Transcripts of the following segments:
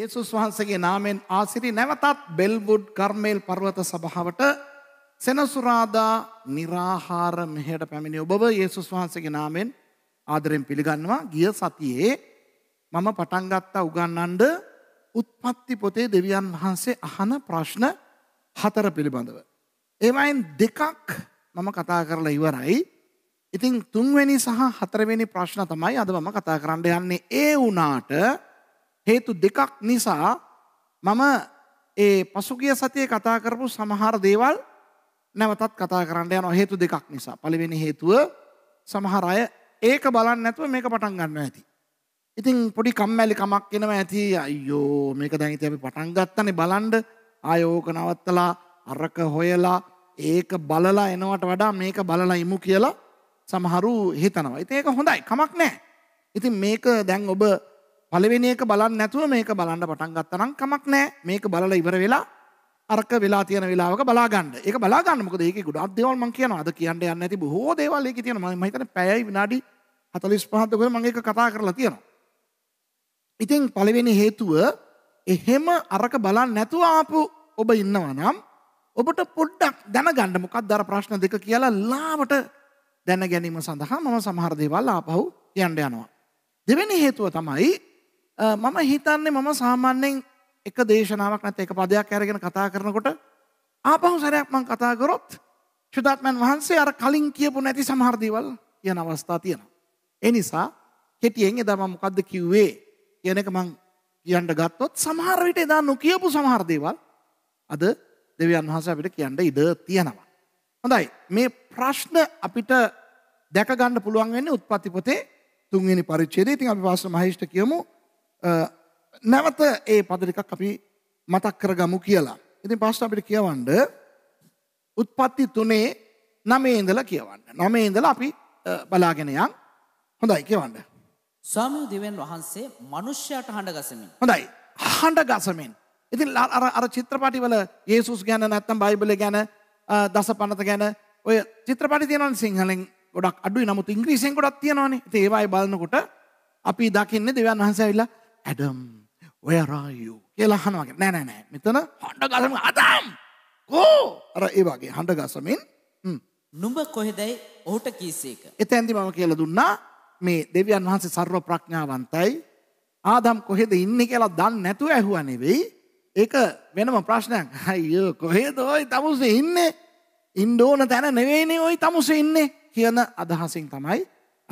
යේසුස් වහන්සේගේ නාමයෙන් ආසිරි නැවතත් බෙල්වුඩ් කර්මේල් පර්වත සභාවට සෙනසුරාදා निराහාර මෙහෙට පැමිණි ඔබව යේසුස් වහන්සේගේ නාමයෙන් ආදරෙන් පිළිගන්නවා ගිය සතියේ මම පටන් ගත්තා උගන්වන්න උත්පත්ති පොතේ දෙවියන් වහන්සේ අහන ප්‍රශ්න හතර පිළිබඳව. ඒවයින් දෙකක් මම කතා කරලා ඉවරයි. ඉතින් තුන්වෙනි සහ හතරවෙනි ප්‍රශ්න තමයි අද මම කතා කරන්න යන්නේ. ඒ වුණාට හේතු දෙකක් නිසා මම ඒ පසුගිය සතියේ කතා කරපු සමහර දේවල් නැවතත් කතා කරන්න යනවා හේතු දෙකක් නිසා. පළවෙනි හේතුව සමහර අය ඒක බලන්නේ නැතුව මේක පටන් ගන්නවා ඇති. ඉතින් පොඩි කම්මැලි කමක් එනවා ඇති. අයියෝ මේක දැන් ඉතින් අපි පටන් ගත්තනේ බලන්න ආයෝක නවත්තලා අරක හොයලා ඒක බලලා එනවට වඩා මේක බලලා ඉමු කියලා සමහරු හිතනවා. ඉතින් ඒක හොඳයි. කමක් නැහැ. ඉතින් මේක දැන් ඔබ පළවෙනි එක බලන්න නැතුව මේක බලන්න පටන් ගත්තා නම් කමක් නැහැ. මේක බලලා ඉවර වෙලා අරක වෙලා තියෙන වෙලාවක බලා ගන්න. ඒක බලා ගන්න. මොකද ඒකේ ගොඩක් දේවල් මම කියනවා. අද කියන්න යන්නේ නැති බොහෝ දේවල් ඒකේ තියෙනවා. මම හිතන්නේ පැයයි විනාඩි 45ක් දුර මම ඒක කතා කරලා තියෙනවා. ඉතින් පළවෙනි හේතුව එහෙම අරක බලන්න නැතුව ආපු ඔබ ඉන්නවා නම් ඔබට පොඩ්ඩක් දැනගන්න මොකක්ද අර ප්‍රශ්න දෙක කියලා ලාවට දැන ගැනීම සඳහා මම සමහර දේවල් ආපහු කියන්න යනවා. දෙවෙනි හේතුව තමයි මම හිතන්නේ මම සාමාන්‍යයෙන් එක දේශනාවක් නැත එක පදයක් අරගෙන කතා කරනකොට ආපහු සැරයක් මං කතා කරොත් ශුද්ධාත්මයන් වහන්සේ අර කලින් කියපු නැති සමහර දේවල් කියන අවස්ථා තියෙනවා. ඒ නිසා කෙටියෙන් එදා මම මොකද්ද කිව්වේ කියන එක මං කියන්න ගත්තොත් සමහර විට එදා නොකියපු සමහර දේවල් අද දෙවියන් වහන්සේ අපිට කියන්න ඉඩ තියෙනවා. හොඳයි මේ ප්‍රශ්න අපිට දැක ගන්න පුළුවන් වෙන්නේ උත්පත්ති පොතේ තුන්වෙනි පරිච්ඡේදය. ඉතින් අපි පාස්ටර් මහේෂ්ට කියමු නැවත ඒ පද ටිකක් අපි මතක් කරගමු කියලා. ඉතින් පාස්ටර් අපිට කියවන්න උත්පත්ති තුනේ නමේ ඉඳලා කියවන්න. නමේ ඉඳලා අපි බලාගෙන යන්. හොඳයි කියවන්න. ස්වාමී දිවෙන් වහන්සේ මිනිස්යාට හඬ ගසමින්. හොඳයි. හඬ ගසමින්. ඉතින් අර අර චිත්‍රපටි වල යේසුස් ගැන නැත්නම් බයිබලේ ගැන දසපනත ගැන ඔය චිත්‍රපටි තියෙනවනේ සිංහලෙන් ගොඩක් අඩුයි. නමුත් ඉංග්‍රීසියෙන් ගොඩක් තියෙනවනේ. ඉතින් ඒවායි බලනකොට අපි දකින්නේ දෙවියන් වහන්සේ ඇවිල්ලා ඇඩම් ඔයරායු කියලා හනවාගේ නෑ නෑ නෑ මෙතන හොඩ ගලම අදම් කෝ අර ඒ වගේ හඬ ගසමින් නුඹ කොහෙදයි ඔහුට කීසේක එතැන්දි මම කියල දුන්නා මේ දෙවියන් වහන්සේ සර්ව ප්‍රඥාවන්තයි ආදම් කොහෙද ඉන්න කියලා දන්න නැතුව ඇහුව නෙවෙයි ඒක වෙනම ප්‍රශ්නයක් අයියෝ කොහෙද ඔයි තමුසේ ඉන්නේ ඉන්ඩෝන තැන නෙවෙයිනේ ඔයි තමුසේ ඉන්නේ කියන අදහසින් තමයි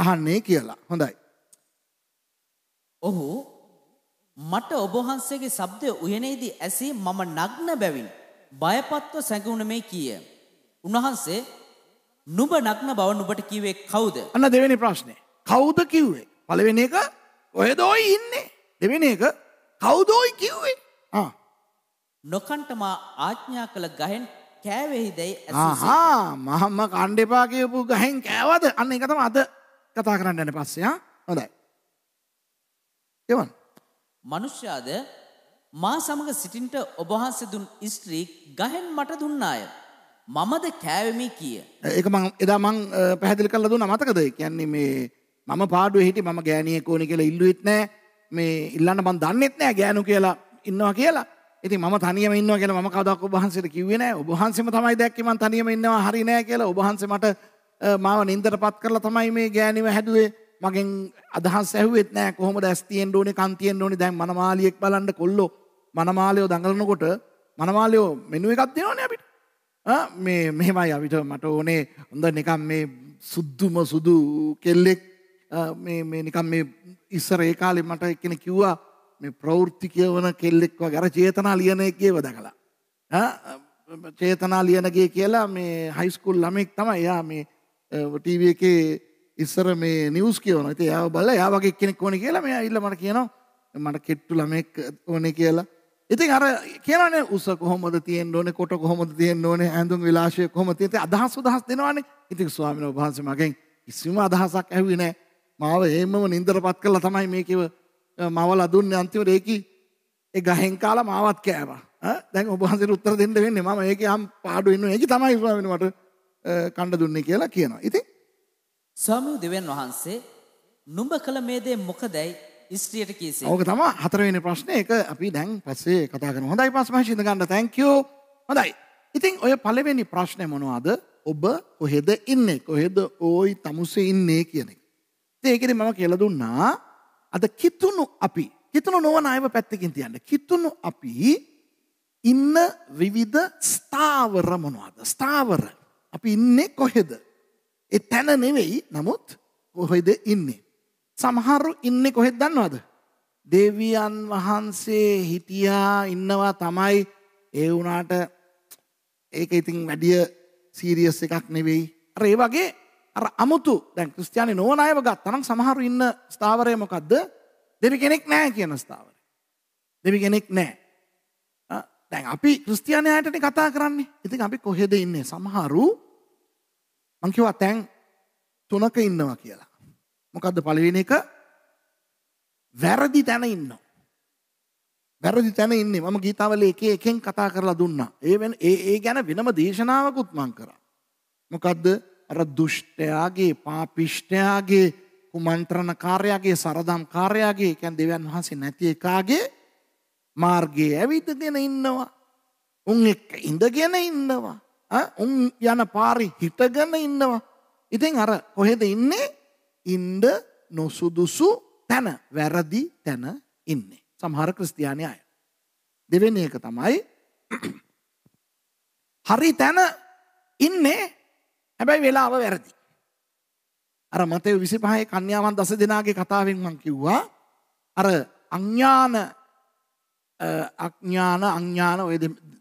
අහන්නේ කියලා හොඳයි ඔහු මට ඔබ වහන්සේගේ ශබ්දය උයනේදී ඇසී මම නග්න බැවින් බයපත්ව සැඟුණ මේ කීය. උන්වහන්සේ නුඹ නග්න බව නුඹට කිව්වේ කවුද? අන්න දෙවෙනි ප්‍රශ්නේ. කවුද කිව්වේ? පළවෙනි එක ඔය දෝයි ඉන්නේ. දෙවෙනි එක කවුදෝයි කිව්වේ? ආ. නොකන්ටමා ආඥා කළ ගහෙන් කෑවෙහිදයි ඇසී. මහම්ම කණ්ඩ එපා කියපු ගහෙන් කෑවද? අන්න ඒක තමයි අද කතා කරන්න යන්නේ පස්සේ. හොඳයි. එවන්. මනුෂ්‍යාද මා සමග සිටින්ට ඔබහන්සේ දුන් ස්ත්‍රී ගහෙන් මට දුන්නාය. මමද කෑවමි කිය. ඒක මං එදා මං පැහැදිලි කරලා දුන්නා මතකද? කියන්නේ මේ මම පාඩුවේ හිටි මම ගෑණියෙක් ඕනේ කියලා ඉල්ලුවෙත් නෑ. මේ ඉල්ලන්න මං දන්නෙත් නෑ ගෑනු කියලා ඉන්නවා කියලා. ඉතින් මම තනියම ඉන්නවා කියලා මම කවදාවත් ඔබ වහන්සේට කිව්වේ නෑ. ඔබ වහන්සේම තමයි දැක්කේ මං තනියම ඉන්නවා හරි නෑ කියලා. ඔබ වහන්සේ මට මාව නින්දටපත් කරලා තමයි මේ ගෑණිව හැදුවේ. මගෙන් අදහස් ඇහුවෙත් නෑ කොහොමද ඇස් තියෙන්න ඕනේ කන් තියෙන්න ඕනේ දැන් මනමාලියෙක් බලන්න කොල්ලෝ මනමාලයෝ දඟලනකොට මනමාලයෝ මෙනු එකක් දෙනවනේ අපිට ආ මේ මෙහෙමයි අපිට මට ඕනේ හොඳ නිකන් මේ සුද්ධුම සුදු කෙල්ලෙක් මේ මේ නිකන් මේ ඉස්සර ඒ කාලේ මට එක්කෙනෙක් කිව්වා මේ ප්‍රවෘත්ති කියවන කෙල්ලෙක් වගේ අර චේතනා ලියන එකේව දකලා ආ චේතනා ලියනගේ කියලා මේ හයිස්කුල් ළමෙක් තමයි එයා මේ ටීවී එකේ ඉස්සර මේ නිවස් කියවන ඇති යාව බල යාවගේ කෙනෙක් ඕන කියලා මෙයා ඉල්ල මට කියනවා මට කෙට්ටු ළමෙක් ඕනේ කියලා. ඉතින් අර කියනවනේ උස කොහොමද තියෙන්න ඕනේ කොට කොහොමද තියෙන්න ඕනේ ඇඳුම් විලාශය කොහොමද තියෙන්නේ අදහස් උදහස් දෙනවනේ. ඉතින් ස්වාමීන් වහන්සේ මගෙන් කිසිම අදහසක් ඇහුවේ නැහැ. මාව එහෙමම නින්දරපත් කරලා තමයි මේකව මවලා දුන්නේ අන්තිමට ඒකී ඒ ගහෙන් කාලා මාවත් කෑවා. දැන් ඔබ වහන්සේට උත්තර දෙන්න වෙන්නේ මම ඒකේ අම් පාඩු ඉන්නවා. ඒක තමයි ස්වාමීන් වහන්සේ මට කණ්ඩ දුන්නේ කියලා කියනවා. ඉතින් ස්වාමීන් දෙවියන් වහන්සේ නුඹ කළ මේ දේ මොකදයි ස්ත්‍රියට කීසේ. ඕක තමයි හතරවෙනි ප්‍රශ්නේ. ඒක අපි දැන් පස්සේ කතා කරමු. හොඳයි පස්ස මහෂින්ද ගන්න. Thank you. හොඳයි. ඉතින් ඔය පළවෙනි ප්‍රශ්නේ මොනවද? ඔබ කොහෙද ඉන්නේ? කොහෙද ඕයි තමුසේ ඉන්නේ කියන එක. ඉතින් ඒකෙදි මම කියලා දුන්නා අද කිතුණු අපි කිතුණු නොවන අයව පැත්තකින් තියන්න. කිතුණු අපි ඉන්න විවිධ ස්ථාවර මොනවද? ස්ථාවර. අපි ඉන්නේ කොහෙද? ඒ තැන නෙවෙයි නමුත් කොහෙද ඉන්නේ. සමහරු ඉන්නේ කොහෙද දන්නවද? දෙවියන් වහන්සේ හිටියා ඉන්නවා තමයි ඒ වුණාට ඒක ඉතින් වැඩිය සීරියස් එකක් නෙවෙයි. අර ඒ වගේ අර අමුතු දැන් ක්‍රිස්තියානි නොවන අයව ගත්තනම් සමහරු ඉන්න ස්ථාවරය මොකද්ද? දෙවි කෙනෙක් නැහැ කියන ස්ථාවරය. දෙවි කෙනෙක් නැහැ. දැන් අපි ක්‍රිස්තියානි අයටනේ කතා කරන්නේ. ඉතින් අපි කොහෙද ඉන්නේ? සමහරු මං කිව්වා තැන් තුනක ඉන්නවා කියලා. මොකද්ද පළවෙනි එක? වැරදි තැන ඉන්නවා. වැරදි තැන ඉන්නේ මම ගීතාවලේ එක එකෙන් කතා කරලා දුන්නා. ඒ වෙන ඒ ඒ ගැන වෙනම දේශනාවකුත් මං කරා. මොකද්ද? අර දුෂ්ටයාගේ පාපිෂ්ටයාගේ කුමන්ත්‍රණ කාර්යාගේ සරදම් කාර්යාගේ කියන්නේ දෙවියන් වහන්සේ නැති එකාගේ මාර්ගයේ ඇවිදගෙන ඉන්නවා. උන් එක්ක ඉඳගෙන ඉන්නවා. උන් යන පාරි හිටගෙන ඉන්නවා. ඉතින් අර කොහෙද ඉන්නේ? ඉන්ද නොසුදුසු තැන වැරදි තැන ඉන්නේ. සමහර ක්‍රිස්තියානි අය. දෙවෙනි එක තමයි හරි තැන ඉන්නේ හැබැයි වෙලාව වැරදි. අර මතේ 25 කන්‍යාවන් දස දෙනාගේ කතාවෙන් මම කිව්වා අර අඥාන අඥාන අඥාන ඔය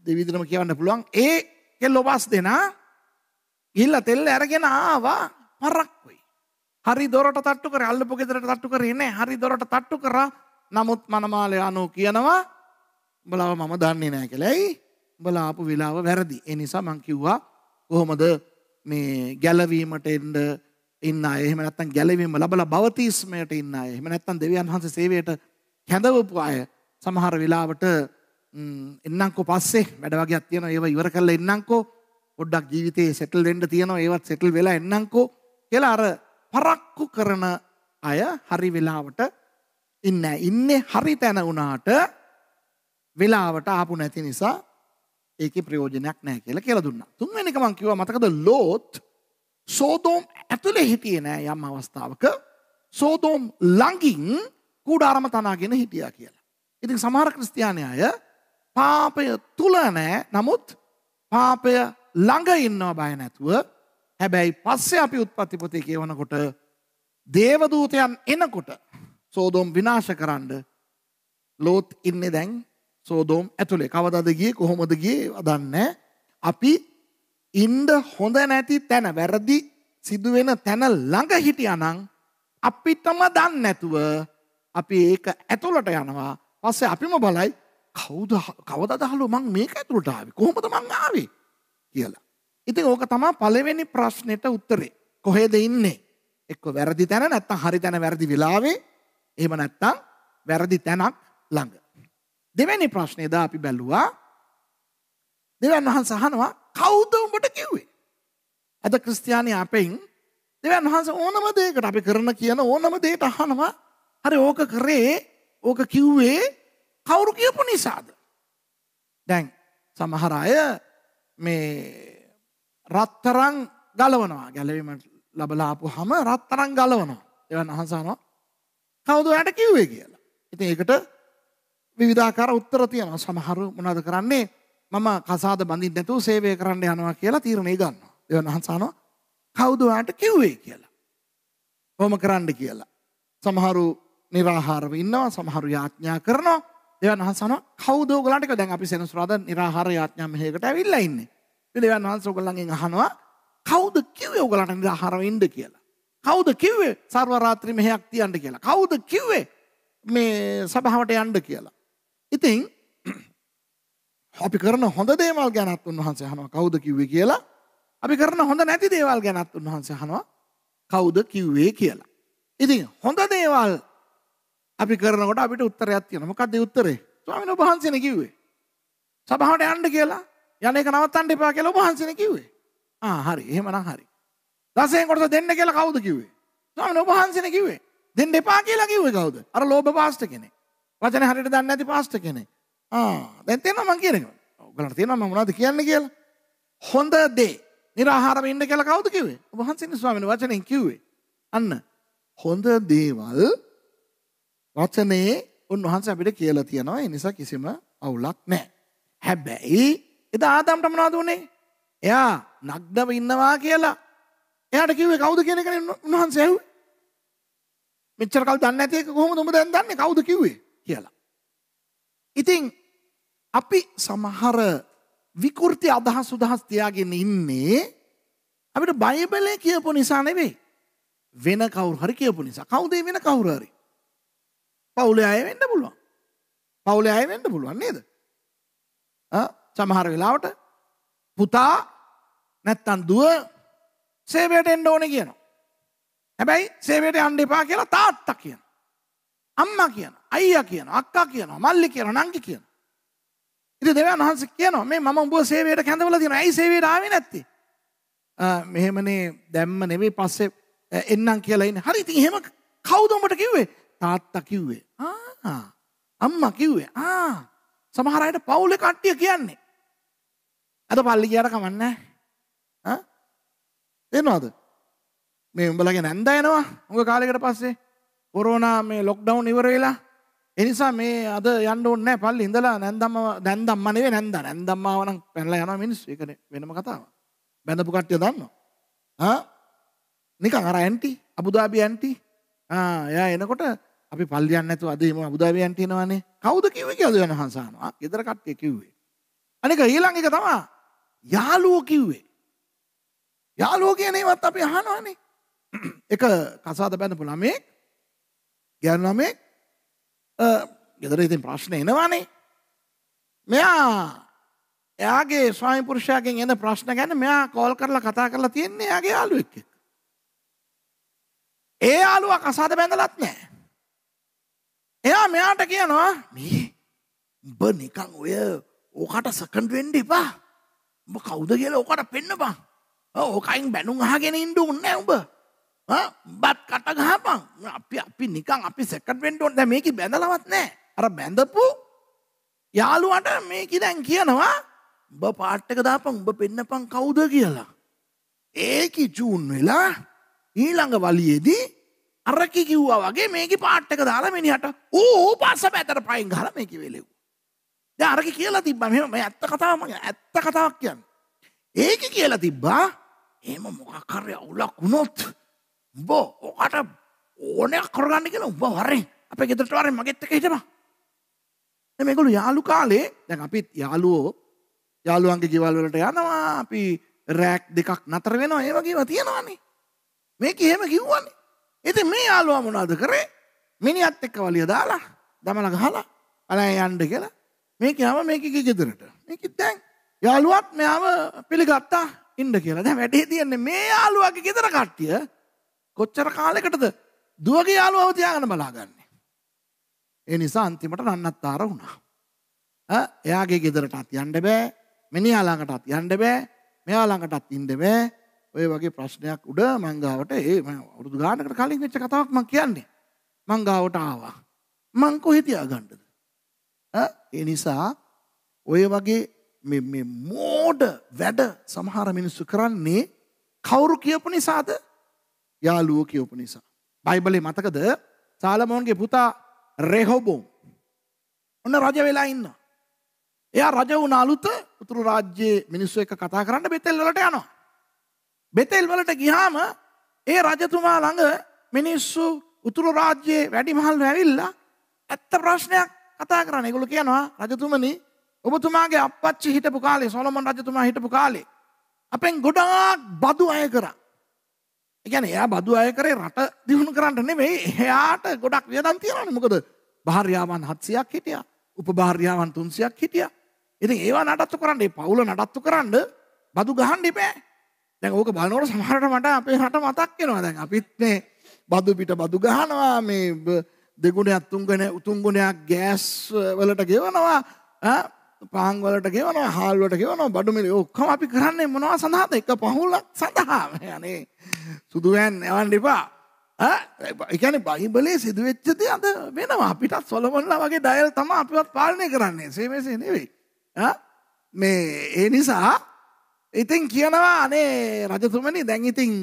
දෙවිදිනම කියවන්න පුළුවන් ඒ කෙල්ලොබස් දෙනා ඉල්ල තෙල්ල ඇරගෙන ආවා පරක්වෙයි. හරි දොරට තට්ටු කර අල්ලපු ගෙදරට තට්ටු කරන්නේ හරි දොරට තට්ටු කර නමුත් මනමාලය අනෝ කියනවා බලාව මම දන්නේ නෑ කළැයි බලාපු වෙලාව වැරදි. එනිසා මං කිව්වා කොහොමද මේ ගැලවීමට එන්ඩ ඉන්න එහෙම නැත්තම් ගැලවීම ලබලා බවතිස්මයට ඉන්න අය එහෙම නැත්තම් දෙවියන් වහන්සේ සේවයට කැඳවපු අය සමහර වෙලාවට එන්නංකෝ පස්සේ වැඩ වගේක් තියෙනවා ඒව ඉවර කරලා එන්නංකෝ පොඩ්ඩක් ජීවිතේ සෙටල් වෙන්න තියෙනවා ඒවත් සෙටල් වෙලා එන්නංකෝ කියලා අර පරක්කු කරන අය හරි වෙලාවට ඉන්න ඉන්නේ හරි තැන වුණාට වෙලාවට ආපු නැති නිසා ඒකේ ප්‍රයෝජනයක් නැහැ කියලා කියලා දුන්නා. තුන්වෙනි එක මම කිව්වා මතකද ලෝත් සෝදොම් ඇතුලේ හිටියේ නෑ යම් අවස්ථාවක සෝදොම් ළඟින් කුඩාරම තනාගෙන හිටියා කියලා. ඉතින් සමහර ක්‍රිස්තියානි අය පාපය තුල නෑ නමුත් පාපය ළඟ ඉන්නව බය නැතුව හැබැයි පස්සේ අපි උත්පත්ති පොතේ කියවනකොට දේවදූතයන් එනකොට සෝදොම් විනාශ කරන්න ලෝත් ඉන්නේ දැන් සෝදෝම් ඇතුළේ කවදද ගිය කොහොමද ගිය දන්න අපි ඉන්ඩ හොඳ නැති තැන වැරදි සිදුවෙන තැන ළඟ හිටියනං අපිටම දන්න නැතුව අපි ඒක ඇතුළට යනවා පස්සේ අපිම බලයි කවුද කවදද හලු මං මේක ඇතුළට ආවේ කොහොමද මං ආවේ කියලා. ඉතින් ඕක තමයි පළවෙනි ප්‍රශ්නෙට උත්තරේ. කොහෙද ඉන්නේ? එක්ක වැරදි තැන නැත්තම් හරි තැන වැරදි වෙලාවේ එහෙම නැත්තම් වැරදි තැනක් ළඟ. දෙවැනි ප්‍රශ්නේ දා අපි බැලුවා දෙවියන් වහන්සේ අහනවා කවුද උඹට කිව්වේ? අද ක්‍රිස්තියානි අපෙන් දෙවියන් වහන්සේ ඕනම දෙයකට අපි කරන කියන ඕනම දෙයට අහනවා. හරි ඕක කරේ ඕක කිව්වේ කවුරු කියපු නිසාද. දැන් සමහර අය මේ රත්තරං ගලවනවා ගැලවීමට ලබලාපු හම රත්තරං ගලවනවා එවන් අහසානවා කවුද යට කිව්වේ කියලා. ඉතින් ඒකට විවිධාකාර උත්තර තියෙනවා සමහරු මොනවද කරන්නේ මම කසාද බඳින්න නැතුව සේවය කරන්න යනවා කියලා තීරණය ගන්නවා. එවන් අහසානවා කවුද යට කිව්වේ කියලා. කොහොම කරන්න කියලා. සමහරු නිරාහාරව ඉන්නවා සමහරු යාඥා කරනවා දෙවන් වහන්සන කවුද ඔයගලන්ට කියලා දැන් අපි සෙනසුරාදා निराහාර යාඥා මෙහෙයකට ඇවිල්ලා ඉන්නේ. ඉතින් දෙවන් වහන්ස ඔයගලන්ගෙන් අහනවා කවුද කිව්වේ ඔයගලන්ට निराහාරව ඉන්න කියලා? කවුද කිව්වේ සර්ව රාත්‍රී මෙහෙයක් තියන්න කියලා? කවුද කිව්වේ මේ සභාවට යන්න කියලා? ඉතින් අපි කරන හොඳ දේවල් ගැනත් උන්වහන්සේ අහනවා කවුද කිව්වේ කියලා. අපි කරන හොඳ නැති දේවල් ගැනත් උන්වහන්සේ අහනවා කවුද කිව්වේ කියලා. ඉතින් හොඳ දේවල් අපි කරනකොට අපිට උත්තරයක් තියෙනවා. මොකක්ද ඒ උත්තරේ? ස්වාමීන් වහන්සේනේ කිව්වේ. සභාවට යන්න කියලා. යන එක නවත්තන්න එපා කියලා ඔබ වහන්සේනේ කිව්වේ. ආ හරි. එහෙමනම් හරි. දසයෙන් කොටස දෙන්න කියලා කවුද කිව්වේ? ස්වාමීන් ඔබ වහන්සේනේ කිව්වේ. දෙන්න එපා කියලා කිව්වේ කවුද? අර ලෝභ පාස්ට කෙනෙක්. වචනේ හරියට දන්නේ නැති පාස්ට කෙනෙක්. ආ දැන් තේරෙනවා මං කියන එක. ඔයගලන්ට තේරෙනවා මම මොනවද කියන්නේ කියලා. හොඳ දේ. निराහාරව ඉන්න කියලා කවුද කිව්වේ? ඔබ වහන්සේනේ ස්වාමීන් වහන්සේ වචනෙන් කිව්වේ. අන්න හොඳ දේවල් වචනේ උන්වහන්සේ අපිට කියලා තියෙනවා. ඒ නිසා කිසිම අවුලක් නැහැ. හැබැයි එදා ආදම්ට මොනවද උනේ? එයා නග්දව ඉන්නවා කියලා. එයාට කිව්වේ කවුද කියන එකනේ උන්වහන්සේ ඇහුවේ. මෙච්චර කල් දන්නේ නැති එක කොහොමද උඹ දැන් දන්නේ කවුද කිව්වේ කියලා. ඉතින් අපි සමහර විකෘති අදහස් උදහස් තියාගෙන ඉන්නේ අපිට බයිබලේ කියපු නිසා නෙවෙයි. වෙන කවුරු හරි කියපු නිසා. කවුද වෙන කවුරු හරි? පවුල අය වෙන්න පුළුවන්. පවුල අය වෙන්න පුළුවන් නේද? සමහර වෙලාවට පුතා නැත්තම් දුව සේවයට එන්න ඕනේ කියනවා. හැබැයි සේවයට යන්න එපා කියලා තාත්තා කියනවා. අම්මා කියනවා, අයියා කියනවා, අක්කා කියනවා, මල්ලි කියනවා, නංගි කියනවා. ඉතින් දෙවියන් වහන්සේ කියනවා මේ මම උඹව සේවයට කැඳවලා තියෙනවා. ඇයි සේවයට ආවේ නැත්තේ? මෙහෙමනේ දැම්ම නෙමෙයි පස්සේ එන්නම් කියලා ඉන්නේ. හරි ඉතින් එහෙම කවුද උඹට කිව්වේ? තාත්තා කිව්වේ ආ අම්මා කිව්වේ ආ සමහර අයට පවුලේ කට්ටිය කියන්නේ අද පල්ලි ගියාට කමන්නේ ඈ එනවාද මේ උඹලගේ නැන්ද එනවා උඟ කාලයකට පස්සේ කොරෝනා මේ ලොක්ඩවුන් ඉවර වෙලා ඒ නිසා මේ අද යන්න ඕනේ නැහැ පල්ලි ඉඳලා නැන්දම්ම නැන්දම්ම නෙවෙයි නැන්දා නැන්දම්මාව නම් පැනලා යනවා මිනිස්සු ඒක වෙනම කතාවක් බැඳපු කට්ටිය දන්නවා ආ නිකන් අර ඇන්ටි අබුදාබි ඇන්ටි ආ එයා එනකොට අපි පල්ලියන් නැතුව අද එම අබුදාවියන්ට එනවනේ. කවුද කිව්වේ කියලා දෙන හංසානවා. ගෙදර කට්ටිය කිව්වේ. අනික ඊළඟ එක තමයි යාළුවෝ කිව්වේ. යාළුවෝ කියන ඒවත් අපි අහනවනේ. එක කසාද බඳපු ළමෙක් ගෑනු ළමෙක් ගෙදර ඉතින් ප්‍රශ්න එනවනේ. මෙයා එයාගේ ස්වාමි පුරුෂයාගෙන් එන ප්‍රශ්න ගැන මෙයා කෝල් කරලා කතා කරලා තියෙන්නේ එයාගේ යාළුවෙක් එක්ක. ඒ යාළුවා කසාද බැඳලත් නැහැ. එයා මෙයාට කියනවා මේ උඹ නිකං ඔය ඕකට සකඩ වෙන්ඩ එපා උඹ කවුද කියලා ඕකට පෙන්නපා ඕකයින් බැනුම් අහගෙන ඉන්ඩ උන්න උඹ බත් කටගහපන් අපි අපි නිකං අපි සැකට වෙන්ඩෝන් දැ මේක බැඳලවත් නෑ අර බැඳපු යාළුවට මේක දැන් කියනවා උඹ පාට්ටක දාපන් උඹ පෙන්නපන් කවුද කියලා ඒක චූන් වෙලා ඊළඟ වලියේදී අරකි කිව්වා වගේ මේක පාට්ටක දාලා මිනිහට ඌ පස්ස පැතර පයින් ගහලා මේක වෙලෙව්. දැන් අරකි කියලා තිබ්බා මෙහෙම මේ ඇත්ත කතාව මම ඇත්ත කතාවක් කියන්නේ. ඒක කියලා තිබ්බා එහෙම මොකක් හරි අවුලක් වුණොත් උඹ ඔකට ඕනයක් කරගන්න කියලා උඹ වරෙන් අපේ ගෙදරට වරෙන් මගෙත් එක්ක හිටපන්. දැන් මේගොල්ලෝ යාළු කාලේ දැන් අපිත් යාළුවෝ යාළුවන්ගේ ගෙවල් වලට යනවා අපි රෑක් දෙකක් නතර වෙනවා ඒ වගේම තියෙනවානේ. මේක එහෙම කිව්වනේ. ඉතින් මේ යාළුවා මොනවද කරේ? මිනිහත් එක්ක වලිය දාලා දමල ගහලා බලයන් යන්න කියලා මේක යම මේකගේ ගෙදරට. මේක දැන් යාළුවත් මෙයාව පිළිගත්තා ඉන්න කියලා. දැන් වැඩේ තියන්නේ මේ යාළුවාගේ ගෙදර කට්ටිය කොච්චර කාලයකටද දුවගේ යාළුවව තියාගෙන බලාගන්නේ. ඒ නිසා අන්තිමට රන්නත්තර වුණා. ඈ එයාගේ ගෙදරටත් යන්න බෑ. මිනිහා ළඟටත් යන්න බෑ. මෙයා ළඟටත් ඉන්න බෑ. ඔය වගේ ප්‍රශ්නයක් උඩ මංගාවට ඒ අවුරුදු ගානකට කලින් වෙච්ච කතාවක් මං කියන්නේ. මංගාවට ආවා. මං කොහෙ තියාගන්නද? ඒ නිසා ඔය වගේ මේ මේ මෝඩ වැඩ සමහර මිනිස්සු කරන්නේ කවුරු කියපු නිසාද? යාළුවෝ කියපු නිසා. බයිබලේ මතකද? සාලමෝන්ගේ පුතා රෙහොබෝම් ඔන්න රජ වෙලා ඉන්නවා. එයා රජ වුණ අලුත උතුරු රාජ්‍යයේ මිනිස්සු එක්ක කතා කරන්න බෙතෙල් වලට යනවා. බෙතෙල් වලට ගිහාම ඒ රජතුමා ළඟ මිනිස්සු උතුරු රාජ්‍යයේ වැඩිමහල් ඇවිල්ලා ඇත්ත ප්‍රශ්නයක් කතා කරන්න. ඒගොල්ලෝ කියනවා රජතුමනි ඔබතුමාගේ අප්පච්චි හිටපු කාලේ සොලමන් රජතුමා හිටපු කාලේ අපෙන් ගොඩාක් බදු අය කරා. ඒ කියන්නේ එයා බදු අය කරේ රට දියුණු කරන්න නෙමෙයි. එයාට ගොඩක් වියදම් තියනවානේ. මොකද භාර්යාවන් 700ක් හිටියා. උපභාර්යාවන් 300ක් හිටියා. ඉතින් ඒවා නඩත්තු කරන්න, ඒ පවුල නඩත්තු කරන්න බදු ගහන්න ඉබේ. දැන් ඕක බලනකොට සමහරට මට අපේ රට මතක් වෙනවා දැන් අපිත් මේ බදු පිට බදු ගහනවා මේ දෙගුණයක් තුන්ගුණ උතුම් ගුණයක් ගෑස් වලට ගෙවනවා පාන් වලට ගෙවනවා හාල් වලට ගෙවනවා බඩු මිල ඔක්කොම අපි කරන්නේ මොනවා සඳහාද එක පහුලක් සඳහා අනේ සුදු වෑන් යවන්න එපා ඒ කියන්නේ බයිබලේ සිදුවෙච්ච දේ අද වෙනවා අපිටත් සොලමන්ලා වගේ ඩයල් තමයි අපිවත් පාලනය කරන්නේ සේමසේ නෙවෙයි මේ ඒ නිසා ඉතින් කියනවා අනේ රජතුමනි දැන් ඉතින්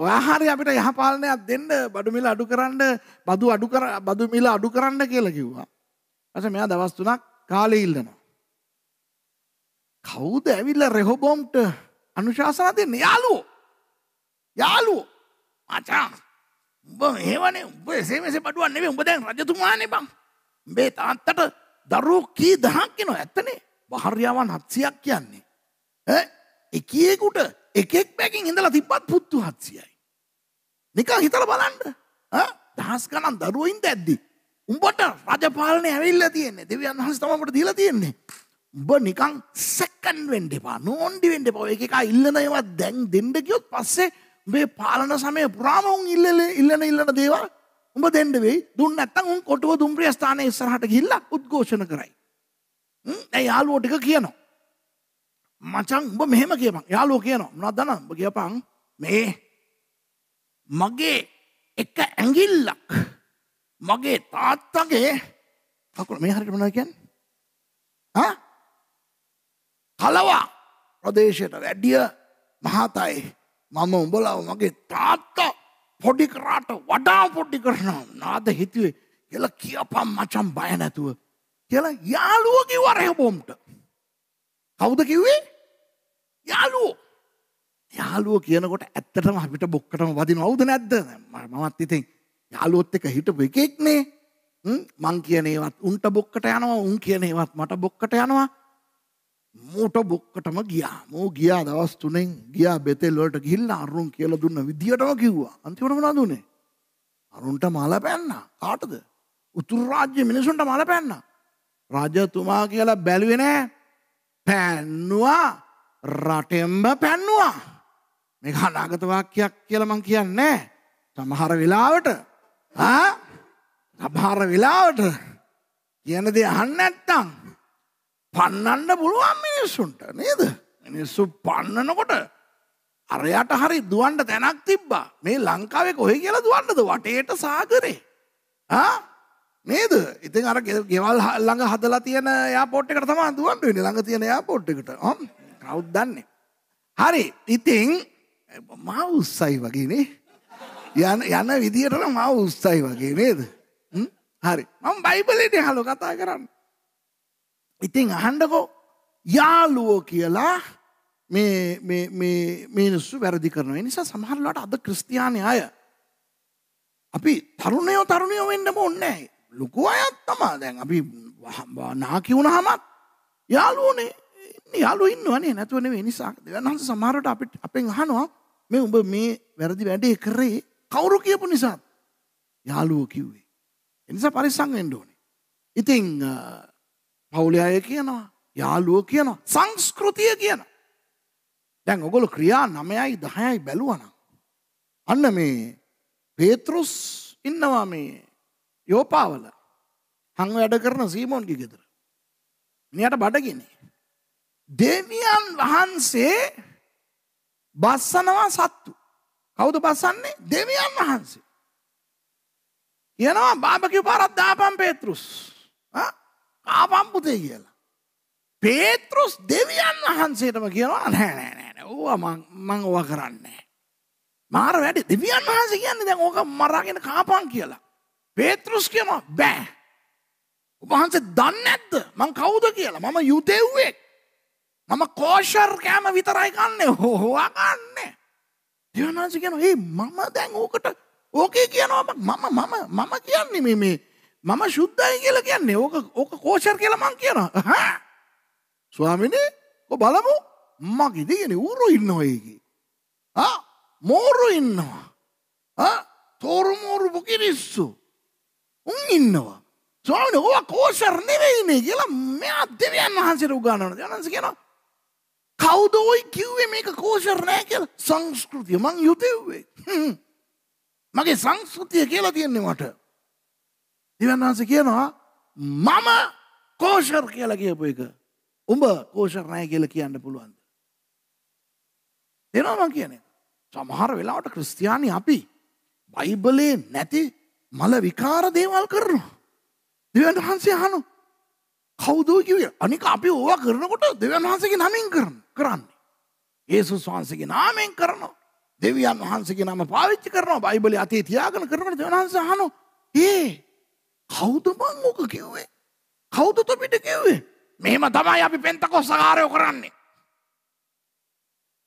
ඔයාහරි අපිට යහපාලනයක් දෙන්න බඩුමිල අඩු කරන්න බදු අඩු කර බදුමිල අඩු කරන්න කියලා කිව්වා. ඊට මෙයා දවස් තුනක් කාලේ ඉල්ලනවා. කවුද ඇවිල්ලා රෙහොබොම්ට අනුශාසනා දෙන්නේ? යාළුවෝ. යාළුවෝ. මචං උඹ මෙහෙවනේ උඹ එසේ මෙසේ බඩුවක් නෙවෙයි උඹ දැන් රජතුමානේ බං. මේ තාත්තට දරුවෝ කී දහක් එනවා ඇත්තනේ. භාර්යාවන් 700ක් කියන්නේ. එකකුට එකෙක් බැකින් ඉඳලා තිබ්බත් පුත්තු හත්සියයි. නිකා හිතල බලන්ඩ දහස් ගණන් දරුවයින්ද ඇද්දි. උඹට රජපාලනය ඇවිල්ල තියන්නේ දෙවියන් වහස තමකට දීලා තියෙන්නේ. උඹ නිකං සැකන් වෙන්ඩිපා නෝන්ඩි වෙන්ඩ පව එක ඉල්ලන ඒවා දැන් දෙන්ඩ ගියොත් පස්සේ මේ පාලන සමය පුරාමවුන් ඉල්ල ඉල්ලන ඉල්ලන දේවල් උඹ දෙන්ඩ වෙයි දුන්න ඇත්තන් උන් කොටුව දුම්ප්‍රිය ස්ථානය ඉස්සරහට ගිල්ල උද්ඝෝෂණ කරයි. ඇයි යාලුවෝටික කියනවා. මචං උඹ මෙහෙම කියපන්. යාළුවෝ කියනවා. මොනවද දන්නවද? උඹ කියපන් මේ මගේ එක ඇඟිල්ලක් මගේ තාත්තගේ කකුල මේ හරියට මොනවද කියන්නේ? ආ? කලවා ප්‍රදේශයට වැඩිය මහතයි. මම උඹලව මගේ තාත්තා පොඩි කරාට වඩා පොඩි කරනවා. නාද හිතුවේ කියලා කියපම් මචං බය නැතුව. කියලා යාළුවෝ කිව්වා රෙහොබොම්ට. කවුද කිව්වේ? යාළුවෝ. යාළුවෝ කියනකොට ඇත්තටම අපිට බොක්කටම වදිනව අවුද නැද්ද? මමත් ඉතින් යාළුවොත් එක්ක හිටපු එකෙක්නේ. මං කියන ඒවත් උන්ට බොක්කට යනවා, උන් කියන ඒවත් මට බොක්කට යනවා. මූට බොක්කටම ගියා. මූ ගියා දවස් තුනෙන් ගියා බෙතෙල් වලට ගිහිල්ලා අරුන් කියලා දුන්න විදියටම කිව්වා. අන්තිමට මොනවද උනේ? අරුන්ට මල පැන්නා. කාටද? උතුරු රාජ්‍ය මිනිසුන්ට මල පැන්නා. රජතුමා කියලා බැලුවේ නෑ. පෑන්නවා රටෙම්බ පැන්නවා. මේ අනාගතවාක්‍යයක් කියල මං කියන්නේ. සමහර වෙලාවට සභාර වෙලාවට කියන දේ අහන්න ඇත්තං පන්නන්න පුළුවන් මිනිස්සුන්ට නේද මිනිස්සු පන්නනකොට අරයට හරි දුවන්ට තැනක් තිබ්බා මේ ලංකාවේ කොහෙ කියලා දුවන්නද වටේට සාගරේ ආ නේද ඉතින් අර ගෙවල් ළඟ හදලා තියෙන යාපෝට් එකට තමයි දුවන්න වෙන්නේ ළඟ තියෙන යාපෝට් එකට හ්ම් කවුද දන්නේ හරි ඉතින් මා උස්සයි වගේනේ යන යන විදියට නම් මා උස්සයි වගේ නේද හරි මම බයිබලෙට හලෝ කතා කරන්න ඉතින් අහන්නකෝ යාළුවෝ කියලා මේ මේ මේ මිනිස්සු වැරදි කරනවා ඒ නිසා සමහරලාට අද ක්‍රිස්තියානි අය අපි තරුණයෝ තරුණයෝ වෙන්නම ඕනේ නැහැ ලොකු අයත් තමා දැන් අපි නාකිවුණ හමත් යාලුවනේ යාලු ඉන්නවනේ නැතුවනේ මේ නිසා දෙවන් හන්ස සමහරට අපිට අපෙන් අහනවා මේ උඹ මේ වැරදි වැඩේ කරේ කවුරු කියපු නිසාද යාළුවෝ කිව්වේ ඒ නිසා පරිස්සම් වෙන්න ඕනේ ඉතින් පවුලේ අය කියනවා යාළුවෝ කියනවා සංස්කෘතිය කියනවා දැන් ඔගොල්ලෝ ක්‍රියා 9යි 10යි බැලුවා නම් අන්න මේ පේත්‍රුස් ඉන්නවා මේ යෝපාවල හං වැඩ කරන සීමෝන්ගේ ගෙදර. මෙයට බඩගෙනේ. දෙවියන් වහන්සේ බස්සනවා සත්තු. කවුද බස්සන්නේ දෙවියන් වහන්සේ. යනවා බාභකි පාරත් දාපම් පේතෘස් ආපම්පුතේ කියලා. පේතෘස් දෙවියන් වහන්සේටම කියනවා නෑනෑනෑන ඕ මං ඕව කරන්නේ. මාර වැඩි දෙවියන් වහන්සේ කියන්නේ දැන් ඕක මරාගෙන කාපන් කියලා. පේතෘස් කියනවා බෑ. උබහන්සේ දන්නේ නැද්ද? මං කවුද කියලා. මම යුදෙව්වෙක්. මම කෝෂර් කෑම විතරයි කන්නේ. හොවා කන්නේ. දේවනාංශ කියනවා, "ඒ මම දැන් ඕකට ඕකේ කියනවා මම මම මම කියන්නේ මේ මේ මම සුද්ධයි කියලා කියන්නේ. ඕක ඕක කෝෂර් කියලා මං කියනවා." හා ස්වාමිනේ, ඔබ බලමු. මගේ දෙයනේ ඌරු ඉන්නවා ඒකේ. ආ මෝරු ඉන්නවා. ආ තෝරු මෝරු පුකිරිස්සෝ උන් ඉන්නවා. ස්වාමීන් ඕවා කෝෂර් නෙවෙයිනේ කියලා මෙයා දෙවියන් වහන්සේට උගන්වනවා. දෙවියන් වහන්සේ කියනවා කවුද ওই කිව්වේ මේක කෝෂර් නෑ කියලා? සංස්කෘතිය මං යුදෙව්වේ. මගේ සංස්කෘතිය කියලා තියන්නේ මට. දෙවියන් වහන්සේ කියනවා මම කෝෂර් කියලා කියපු එක. උඹ කෝෂර් නෑ කියලා කියන්න පුළුවන්ද? දෙනවා මං කියන්නේ. සමහර වෙලාවට ක්‍රිස්තියානි අපි බයිබලේ නැති මල විකාර දේවල් කරනවා. දෙවන් වහන්සේ අහනවා. කවුදෝ කිව්වේ? අනික අපි ඕවා කරනකොට දෙවන් වහන්සේගේ නමින් කරන කරන්නේ. යේසුස් වහන්සේගේ නාමයෙන් කරනවා. දෙවියන් වහන්සේගේ නම පාවිච්චි කරනවා. බයිබලයේ අතේ තියාගෙන කරනකොට දෙවන් වහන්සේ අහනවා. "ඒ කවුද මං ඕක කිව්වේ? කවුද තොපිට කිව්වේ?" මෙහෙම තමයි අපි පෙන්තකොස්සකාරයෝ කරන්නේ.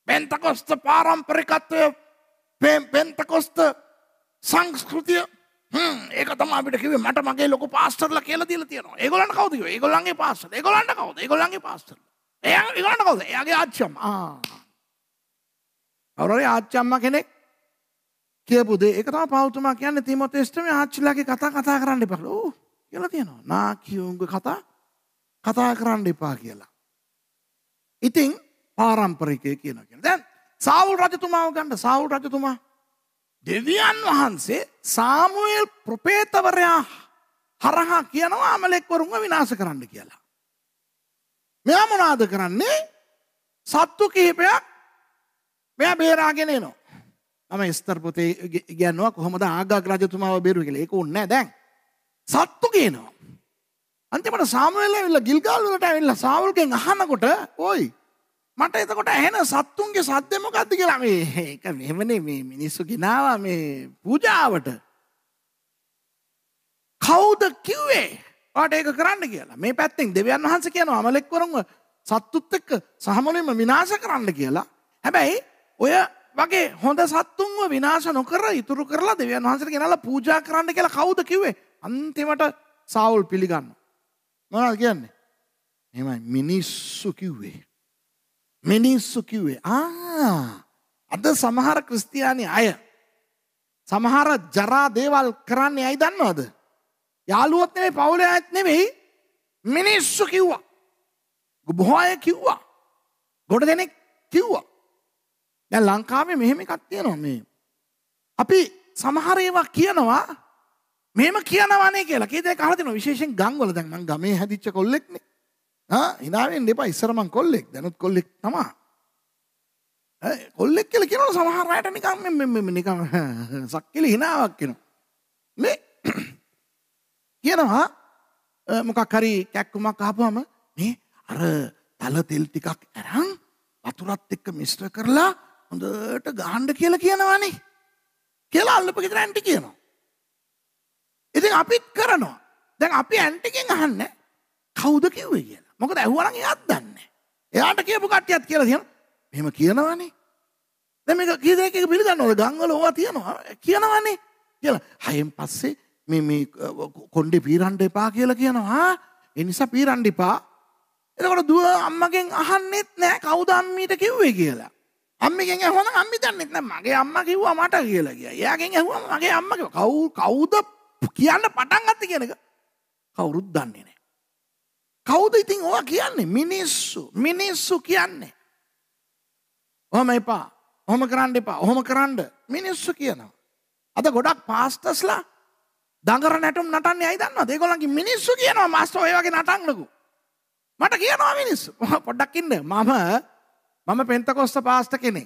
පෙන්තකොස්ත පාරම්පරිකත්වය පෙන්තකොස්ත සංස්කෘතිය ඒක තම අපිට කිව මට මගේ ලොක පස්ටරල කියල දිල තියෙන ඒගොලන් කවද ඒගොලන්ගේ පස්ස ඒගොලන්ට කවද ඒගොලන්ගේ පස්ටර ඒ ඒගොලන්න කවද එයාගේ ආච්චම් අවරේ ආච්චම්ම කෙනෙක් කියපුද එකත පෞතුමා කියන්න තිමොත් ේෂ්ටම ආච්චිලගේ කතා කතා කරන්න එපකලු කියල තියෙනවා නා කියවුන්ග කතා කතා කරන්න එපා කියලා ඉතිං පාරම්පරිකය කියන කියෙන දැන් සවුල් රජතුමාව ගන්න සවුල් රජතුමා දෙවියන් වහන්සේ සාමුවල් ප්‍රපේතවරයා හරහා කියනවා අමලෙක්වරුන්ව විනාශ කරන්න කියලා. මෙයා මොනාද කරන්නේ සත්තු කිහිපයක් මෙයා බේරාගෙන එනවා. මම එස්තර පොතේ ඉගෙනුවා කොහොමද ආගාග රජතුමාව බේරුවේ කියලා. ඒක ඕනේ නැහැ දැන්. සත්තු කියනවා. අන්තිමට සාමුවෙල් ඇවිල්ලා ගිල්ගාල් වලට ඇවිල්ලා සාවුල්ගෙන් අහනකොට "ඔයි මට එතකොට ඇහෙන සත්තුන්ගේ සද්දෙ මොකද්ද කියලා මේ ඒක මෙහෙමනේ මේ මිනිස්සු ගිනාවා මේ පූජාවට කවුද කිව්වේ ඔයාට ඒක කරන්න කියලා මේ පැත්තෙන් දෙවියන් වහන්සේ කියනවා අමලෙක්වරුන්ව සත්තුත් එක්ක සහමුලින්ම විනාශ කරන්න කියලා හැබැයි ඔය වගේ හොඳ සත්තුන්ව විනාශ නොකර ඉතුරු කරලා දෙවියන් වහන්සේට ගෙනල්ලා පූජා කරන්න කියලා කවුද කිව්වේ අන්තිමට සාවුල් පිළිගන්නවා මොනවද කියන්නේ එහෙමයි මිනිස්සු කිව්වේ මිනිස්සු කිව්වේ ආ අද සමහර ක්‍රිස්තියානි අය සමහර ජරා දේවල් කරන්නේ ඇයි දන්නවද? යාළුවොත් නෙවෙයි පවුලේ අයත් නෙවෙයි මිනිස්සු කිව්වා. බොහෝ අය කිව්වා. ගොඩ දෙනෙක් කිව්වා. දැන් ලංකාවේ මෙහෙම එකක් තියෙනවා මේ. අපි සමහර ඒවා කියනවා මෙහෙම කියනවානේ කියලා. කී දෙනෙක් අහලා තියෙනවා විශේෂයෙන් ගම්වල දැන් මං ගමේ හැදිච්ච කොල්ලෙක්නේ. ආ හිනාවෙන්න එපා ඉස්සර මං කොල්ලෙක් දැනුත් කොල්ලෙක් තමයි කොල්ලෙක් කියලා කියනවනේ සමහර අයට නිකන් මේ මේ නිකන් සක්කලි හිනාවක් කියනවා මේ කියනවා මොකක් හරි කැක්කුමක් අහපුවම මේ අර තල තෙල් ටිකක් අරන් වතුරත් එක්ක මිශ්‍ර කරලා හොඳට ගහන්න කියලා කියනවනේ කියලා අල්ලපු ගෙදර ඇන්ටි කියනවා ඉතින් අපිත් කරනවා දැන් අපි ඇන්ටිගෙන් අහන්නේ කවුද කිව්වේ කියලා මොකද ඇහුවනම් එයාත් දන්නේ. එයාට කියපු කට්ටියත් කියලා තියෙන. මෙහෙම කියනවනේ. දැන් මේක කී දෙනෙක් එක පිළිගන්නවද? ගංගල ඕවා තියෙනවා. කියනවනේ කියලා. හයෙන් පස්සේ මේ මේ කොණ්ඩේ පීරන්න එපා කියලා කියනවා. ඒ නිසා පීරන්න එපා. එතකොට දුව අම්මගෙන් අහන්නෙත් නෑ කවුද අම්මීට කිව්වේ කියලා. අම්මගෙන් ඇහුවනම් අම්මි දන්නෙත් නෑ මගේ අම්මා කිව්වා මට කියලා ගියා. එයාගෙන් ඇහුවම මගේ අම්මා කිව්වා කවුද කියන්න පටන් ගත්තේ කියන එක කවුරුත් දන්නේ නෑ. කෞද ඉතින් ඕවා කියන්නේ මිනිස්සු මිනිස්සු කියන්නේ. හොම එපා හොම කරන්න එපා හොම කරන්න මිනිස්සු කියනවා. අද ගොඩක් පාස්ටස්ලා දඟර නැටුම් නටන්න අයි දන්න දෙකොලගේ මිනිස්සු කියනවා මස්ත ඔයගේ නටන්නකු. මට කියනවා මිනිස්සු පොඩ්ඩක්කින්න මම මම පෙන්තකොස්ස පාස්ට කෙනෙ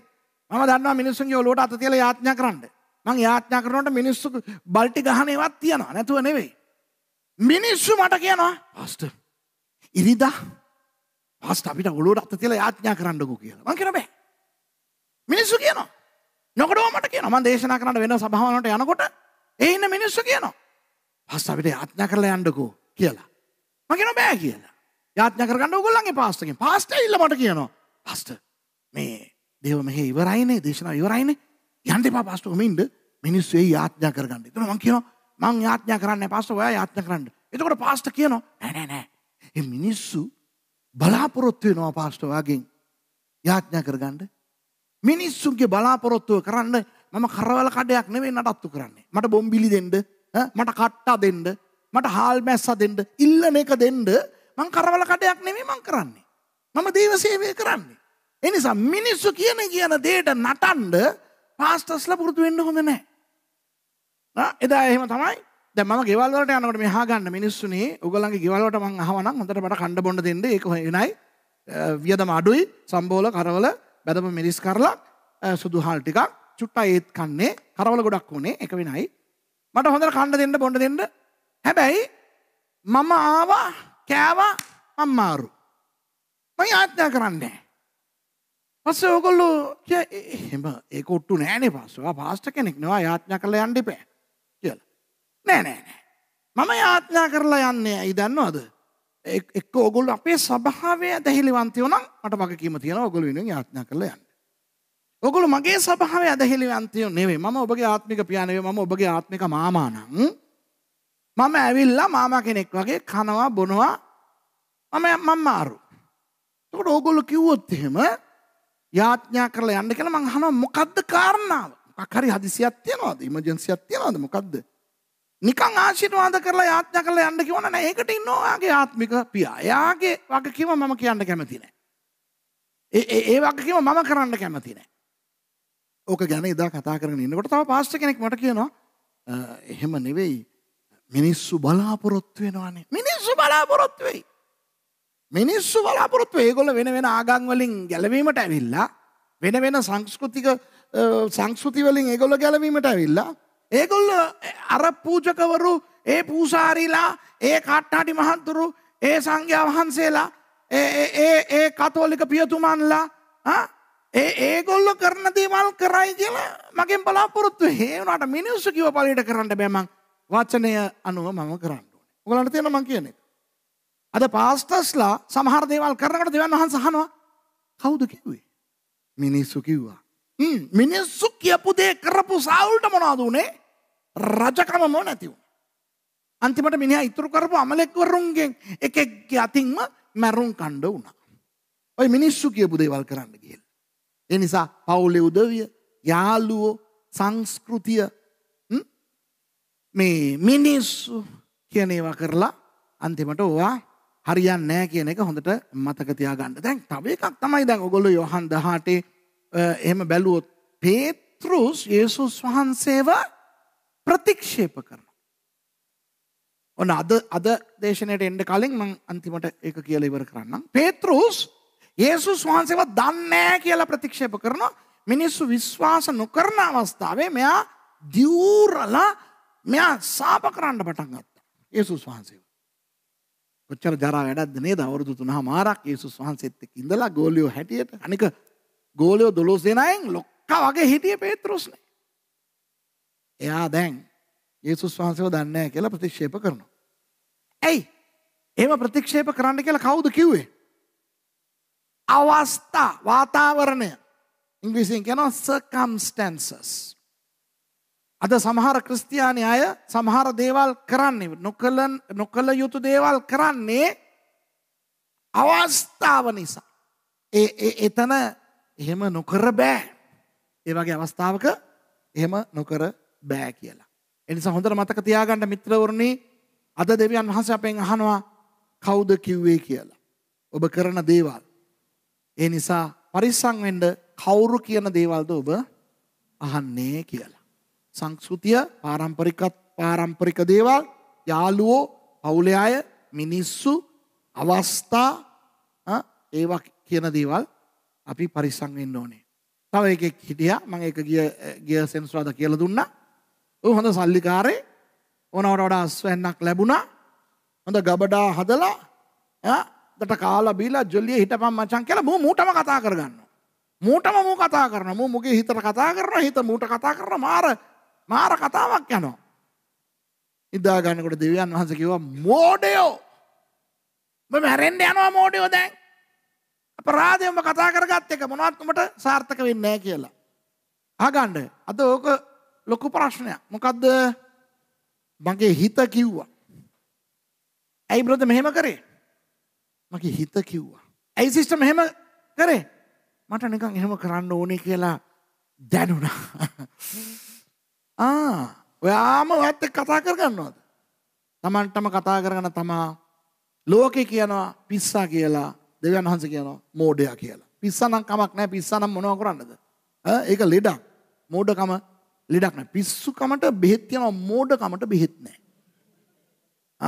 මම දන්න මිනිස්සුන්ගේ ඔලෝට අත තියල යාඥා කරන්න මං යාඥා කරනට මිනිස්සු බල්ටි ගහනයවත් තියනවා නැතුව නෙවෙයි. මිනිස්සු මට කියනවා පස්ට. ඉරිදා පස්ට අපිට ඔලුවට අත තියලා යාඥා කරන්නකෝ කියලා. මං කියන බෑ. මිනිස්සු කියනවා. නොකඩෝ මට කියනවා මං දේශනා කරන්න වෙන සභාවකට යනකොට ඒ ඉන්න මිනිස්සු කියනවා. පස්ට අපිට යාඥා කරලා යන්නකෝ කියලා. මං කියනවා බෑ කියලා. යාඥා කරගන්න ඕගොල්ලන්ගේ පාස්ටගෙන්. පාස්ට ඇවිල්ලා මට කියනවා. පාස්ට මේ දේව මෙහෙ ඉවරයිනේ දේශනාව ඉවරයිනේ. යන්න එපා පාස්ට ඔමෙ ඉන්න මිනිස්සු ඒ යාඥා කරගන්න. එතන මං කියනවා මං යාඥා කරන්න පාස්ට ඔයා යාඥා කරන්න. එතකොට පාස්ට කියනවා නෑ නෑ නෑ ඒ මිනිස්සු බලාපොරොත්තු වෙනවා පාස්ටර්වාගෙන් යාඥා කරගන්න. මිනිස්සුන්ගේ බලාපොරොත්තුව කරන්න මම කරවල කඩයක් නෙවෙයි නඩත්තු කරන්නේ. මට බොම්බිලි දෙන්න, මට කට්ටා දෙන්න, මට හාල් මැස්සා දෙන්න, ඉල්ලන එක දෙන්න මං කරවල කඩයක් නෙවෙයි මං කරන්නේ. මම දේව සේවය කරන්නේ. ඒ නිසා මිනිස්සු කියන කියන දේට නටන්න පාස්ටර්ස්ලා පුරුදු වෙන්න හොඳ නැහැ. එදා එහෙම තමයි දැන් මම ගෙවල් වලට යනකොට මෙහා ගන්න මිනිස්සුනේ උගලන්ගේ ගෙවල් වලට මං අහවනම් හොඳට මට කණ්ඩ බොන්න දෙන්න ඒක වෙනයි වියදම අඩුයි සම්බෝල කරවල බැදම මිරිස් කරලා සුදු හාල් ටිකක් චුට්ටා ඒත් කන්නේ කරවල ගොඩක් වුණේ එක වෙනයි මට හොඳට කණ්ඩ දෙන්න බොන්න දෙන්න හැබැයි මම ආවා කෑවා අම්මාරු මං ආඥා කරන්නේ පස්සේ ඕගොල්ලෝ එහෙම ඒක ඔට්ටු නෑනේ පස්සවා පාස්ට කෙනෙක් නවා යාඥා කරලා යන්න එපා නෑ නෑ නෑ. මම යාඥා කරලා යන්නේ ඇයි දන්නවද? එක්ක ඔගොල්ලෝ අපේ සභාවේ ඇදහිලිවන්තයෝ නම් මට වගකීම තියෙනවා ඔගොල්ලෝ වෙනුවෙන් යාඥා කරලා යන්න. ඔගොලු මගේ සභාව ඇදහිලිවන්තයෝ නෙවේ මම ඔබගේ ආත්මික පියානවේ මම ඔබගේ ආත්මික මාමානං මම ඇවිල්ලා මාමා කෙනෙක් වගේ කනවා බොනවා මම මම මාරු. එතකොට ඕගොල්ලෝ කිව්වොත් එහෙම යාඥා කරලා යන්න කියලා මං අහනවා මොකද්ද කාරණාව? මොකක් හරි හදිසියක් තියනවද? ඉමර්ජන්සියක් තියනවද? මොකද්ද? නිකං ආශිර්වාද කරලා යාඥා කරලා යන්න කිව්වොත් නෑ ඒකට ඉන්නවා ඔයාගේ ආත්මික පියා. එයාගේ වගකීම මම කියන්න කැමති නෑ. ඒ ඒ වගකීම මම කරන්න කැමති නෑ. ඕක ගැන එදා කතා කරගෙන ඉන්නකොට තව පාස්ටර් කෙනෙක් මට කියනවා එහෙම නෙවෙයි මිනිස්සු බලාපොරොත්තු වෙනවානේ. මිනිස්සු බලාපොරොත්තු වෙයි. මිනිස්සු බලාපොරොත්තු ඒගොල්ල වෙන වෙන ආගම් වලින් ගැලවීමට ඇවිල්ලා වෙන වෙන සංස්කෘතික සංස්කෘති වලින් ඒගොල්ල ගැලවීමට ඇවිල්ලා ඒගොල්ල අර පූජකවරු ඒ පූසාරීලා ඒ කට්නාටි මහන්තුරු ඒ සංඝයා වහන්සේලා ඒ කතෝලික පියතුමන්ලා ඒ ඒගොල්ල කරන දේවල් කරයි කියලා මගෙන් බලාපොරොත්තු හේවනට මිනිස්සු කිව පලට කරන්න බෑමං වචනය අනුව මම කරන්න ඕන ගලට තියෙන මං කියන එක. අද පාස්ටස්ලා සමහර දේවල් කරනකට දෙවන් වහන් සහනවා කවුද කිව්වේ මිනිස්සු කිව්වා. මිනිස්සු කියපු දේ කරපු සවුල්ට මොනාදුනේ රජකමම නැති වුණා. අන්තිමට මිනිහා ඉතුරු කරපු අමලෙක්වරුන්ගෙන් එකෙක්ගේ අතින්ම මැරුම් කණ්ඩ වුණා. ඔය මිනිස්සු කියපු දේවල් කරන්න ගිහින්. ඒ නිසා පවුලේ උදවිය, යාළුවෝ, සංස්කෘතිය මේ මිනිස්සු කියන ඒවා කරලා අන්තිමට ඔවා හරියන්නේ නැහැ කියන එක හොඳට මතක තියාගන්න. දැන් තව එකක් තමයි දැන් ඔයගොල්ලෝ යොහන් 18 එහෙම බැලුවොත් පේත්‍රුස් යේසුස් වහන්සේව ප්‍රතික්ෂේප කරන. ඔන්න අද අද දේශනයට එන්ඩ කලින් මං අන්තිමට එක කියල ඉවර කරන්න. පේතරුස් ඒසුස් වහන්සේව දන්නෑ කියලා ප්‍රතික්ෂේප කරන මිනිස්සු විශ්වාස නොකරන අවස්ථාවේ මෙයා දියූරලා මෙයා සාප කරන්න පටන් ගත්තා ඒසුස් වහන්සේ. කොච්චර ජරා වැඩක්ද නේද අවුරුදු තුනහ මාරක් ඒසුස් වහන්සේත් එක්ක ඉඳලා ගෝලියෝ හැටියට අනික ගෝලියෝ 12 දෙනායෙන් ලොක්කා වගේ හිටියේ පේත්‍රොස්නේ. එයා දැන් යේසුස් වහන්සේව දන්නේ නැහැ කියලා ප්‍රතික්ෂේප කරනවා. ඇයි? එහෙම ප්‍රතික්ෂේප කරන්න කියලා කවුද කිව්වේ? අවස්ථා, වාතාවරණය. ඉංග්‍රීසියෙන් කියනවා circumstances. අද සමහර ක්‍රිස්තියානි අය සමහර දේවල් කරන්නේ නොකල නොකල යුතු දේවල් කරන්නේ අවස්ථාව නිසා. ඒ එතන එහෙම නොකර බෑ. ඒ වගේ අවස්ථාවක එහෙම නොකර බෑ කියලා. එනිසා හොඳට මතක තියාගන්න මිත්‍රවරුනි අද දෙවියන් වහන්සේ අපෙන් අහනවා කවුද කිව්වේ කියලා. ඔබ කරන දේවල්. ඒ නිසා පරිස්සම් වෙන්න කවුරු කියන දේවල්ද ඔබ අහන්නේ කියලා. සංස්කෘතිය පාරම්පරිකත් පාරම්පරික දේවල් යාළුවෝ පවුලේ අය මිනිස්සු අවස්ථා ඒවා කියන දේවල් අපි පරිස්සම් වෙන්න ඕනේ. තව එකෙක් හිටියා මම ඒක ගිය ගිය සෙන්සුරාද කියලා දුන්නා. ඔය හොඳ සල්ලිකාරේ ඕනවට වඩා අස්වැන්නක් ලැබුණා හොඳ ගබඩා හදලා දට කාලා බීලා ජොලිය හිටපම් මචන් කියලා මූ මූටම කතා කරගන්න. මූටම මූ කතා කරන මූ මුගේ හිතට කතා කරන හිත මූට කතා කරන මාර මාර කතාවක් යනවා. ඉදා ගන්නකොට දෙවියන් වහන්සේ කිව්වා මෝඩයෝ මම හැරෙන්න යනවා මෝඩයෝ දැන් අපරාධයම කතා කරගත්ත එක මොනවත් උඹට සාර්ථක වෙන්නේ නැහැ කියලා. අහගන්න. අද ඕක ලොකු ප්‍රශ්නයක්. මොකද්ද? මගේ හිත කිව්වා. ඇයි බ්‍රද මෙහෙම කරේ? මගේ හිත කිව්වා. ඇයි සිස්ටර් මෙහෙම කරේ? මට නිකන් එහෙම කරන්න ඕනේ කියලා දැනුණා. ආ, ඔයාම ඔයත් එක්ක කතා කරගන්නවද? Tamanටම කතා කරගෙන තමා ලෝකේ කියනවා පිස්සා කියලා, දෙවියන් වහන්සේ කියනවා මෝඩයා කියලා. පිස්සා නම් කමක් නැහැ. පිස්සා නම් මොනව කරන්නද? ඈ ඒක ලෙඩක්. මෝඩකම ලෙඩක් නෑ. පිස්සුකමට බෙහෙත් තියනවා මෝඩකමට බෙහෙත් නෑ.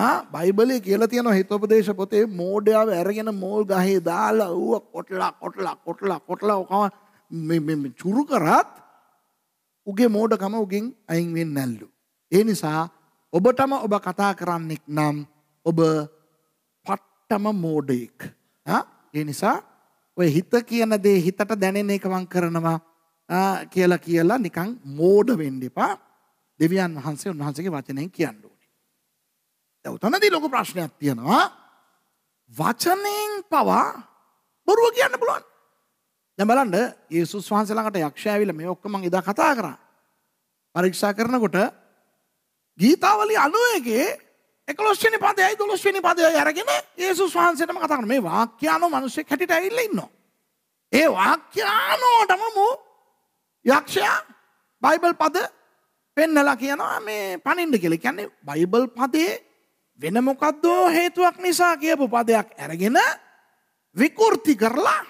ආ බයිබලයේ කියලා තියෙනවා හිතෝපදේශ පොතේ මෝඩයාව අරගෙන මෝල් ගහේ දාලා ඌව කොටලා කොටලා කොටලා කොටලා ඔකම මේ මේ චුරු කරත් උගේ මෝඩකම උගෙන් අයින් වෙන්නේ නැල්ලු. ඒ නිසා ඔබටම ඔබ කතා කරන්නෙක් නම් ඔබ පට්ටම මෝඩයෙක්. ඒ නිසා ඔය හිත කියන දේ හිතට දැනෙන එක මං කරනවා. කියලා කියලා නිකන් මෝඩ වෙන්න එපා දෙවියන් වහන්සේ උන්වහන්සේගේ වචනයෙන් කියන්න ඕනේ. දැන් උතනදී ලොකු ප්‍රශ්නයක් තියෙනවා. වචනෙන් පවා බොරුව කියන්න පුළුවන්. දැන් බලන්න යේසුස් වහන්සේ ළඟට යක්ෂයා ඇවිල්ලා මේ ඔක්කොම මම එදා කතා කරා. පරීක්ෂා කරනකොට ගීතාවලිය 91 11වෙනි පදයයි 12වෙනි පදයයි අරගෙන යේසුස් වහන්සේටම කතා කරන මේ වාක්‍යානෝ මිනිස්සෙක් හැටියට ඇවිල්ලා ඉන්නවා. ඒ වාක්‍යානෝටම මෝ යක්ෂයා බයිබල් පද පෙන්නලා කියනවා මේ පනින්ඩ කියල කියන්නේ බයිබල් පදේ වෙන මොකක්දෝ හේතුවක් නිසා කියපු පදයක් ඇරගෙන විකෘති කරලා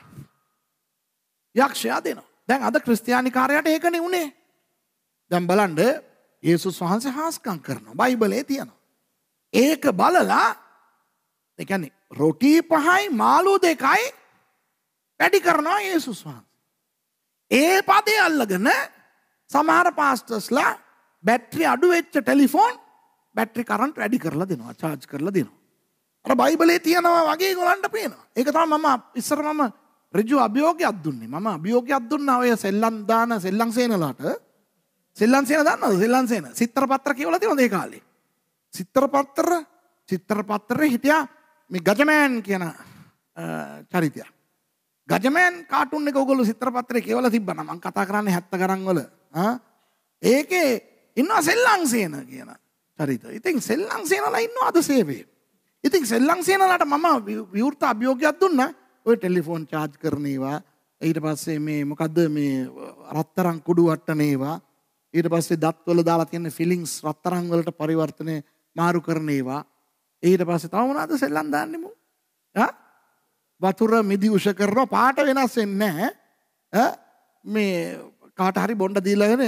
යක්ෂයා දෙනවා දැන් අද ක්‍රස්තියානිකාරයට ඒකන වුණේ දැම් බලන්ඩ ඒසුස් වහන්සේ හාස්කං කරනවා බයිබලේ තියෙනවා. ඒක බලලා එකනි රොටී පහයි මාලූ දෙකයි වැඩි කරනවා ඒසුස් වහන්ස. ඒ පදේ අල්ලගෙන සමහර පාස්ටර්ස්ලා බැට්‍රි අඩු වෙච්ච ටෙලිෆෝන් බැට්‍රි කරන්ට් වැඩි කරලා දෙනවා චාර්ජ් කරලා දෙනවා. අර බයිබලේ තියෙනවා වගේ ඒගොල්ලන්ට පේනවා. ඒක තමයි මම ඉස්සර මම ඍජු අභියෝගයක් දුන්නේ. මම අභියෝගයක් දුන්නා ඔය සෙල්ලම් දාන සෙල්ලම් සේනලාට. සෙල්ලම් සේන දන්නවද? සෙල්ලම් සේන. සිත්තර පත්‍ර කියවලා තියෙනවද ඒ කාලේ? සිත්තර පත්‍ර සිත්තර පත්‍රේ හිටියා මේ ගජමෑන් කියන චරිතයක්. ගජමයන් කාටුන් එක ඔගොල්ලෝ චිත්‍රපටයේ කියවලා තිබ්බනම් මම කතා කරන්නේ 70 ගණන් වල ආ ඒකේ ඉන්නවා සෙල්ලම් සේන කියන චරිත. ඉතින් සෙල්ලම් සේනලා ඉන්නවා අද සේවයේ. ඉතින් සෙල්ලම් සේනලාට මම විවෘත අභියෝගයක් දුන්නා. ඔය ටෙලිෆෝන් චාර්ජ් කරන ඒවා ඊට පස්සේ මේ මොකද්ද මේ රත්තරන් කුඩු වට්ටන ඒවා ඊට පස්සේ දත් වල දාලා තියෙන ෆිලිංස් රත්තරන් වලට පරිවර්තනය මාරු කරන ඒවා ඊට පස්සේ තව මොනවද සෙල්ලම් දාන්නේ මු? ආ වතුර මිදි උෂ කරනවා පාට වෙනස් වෙන්නේ නැහැ. මේ කාට හරි බොණ්ඩ දීලාගෙන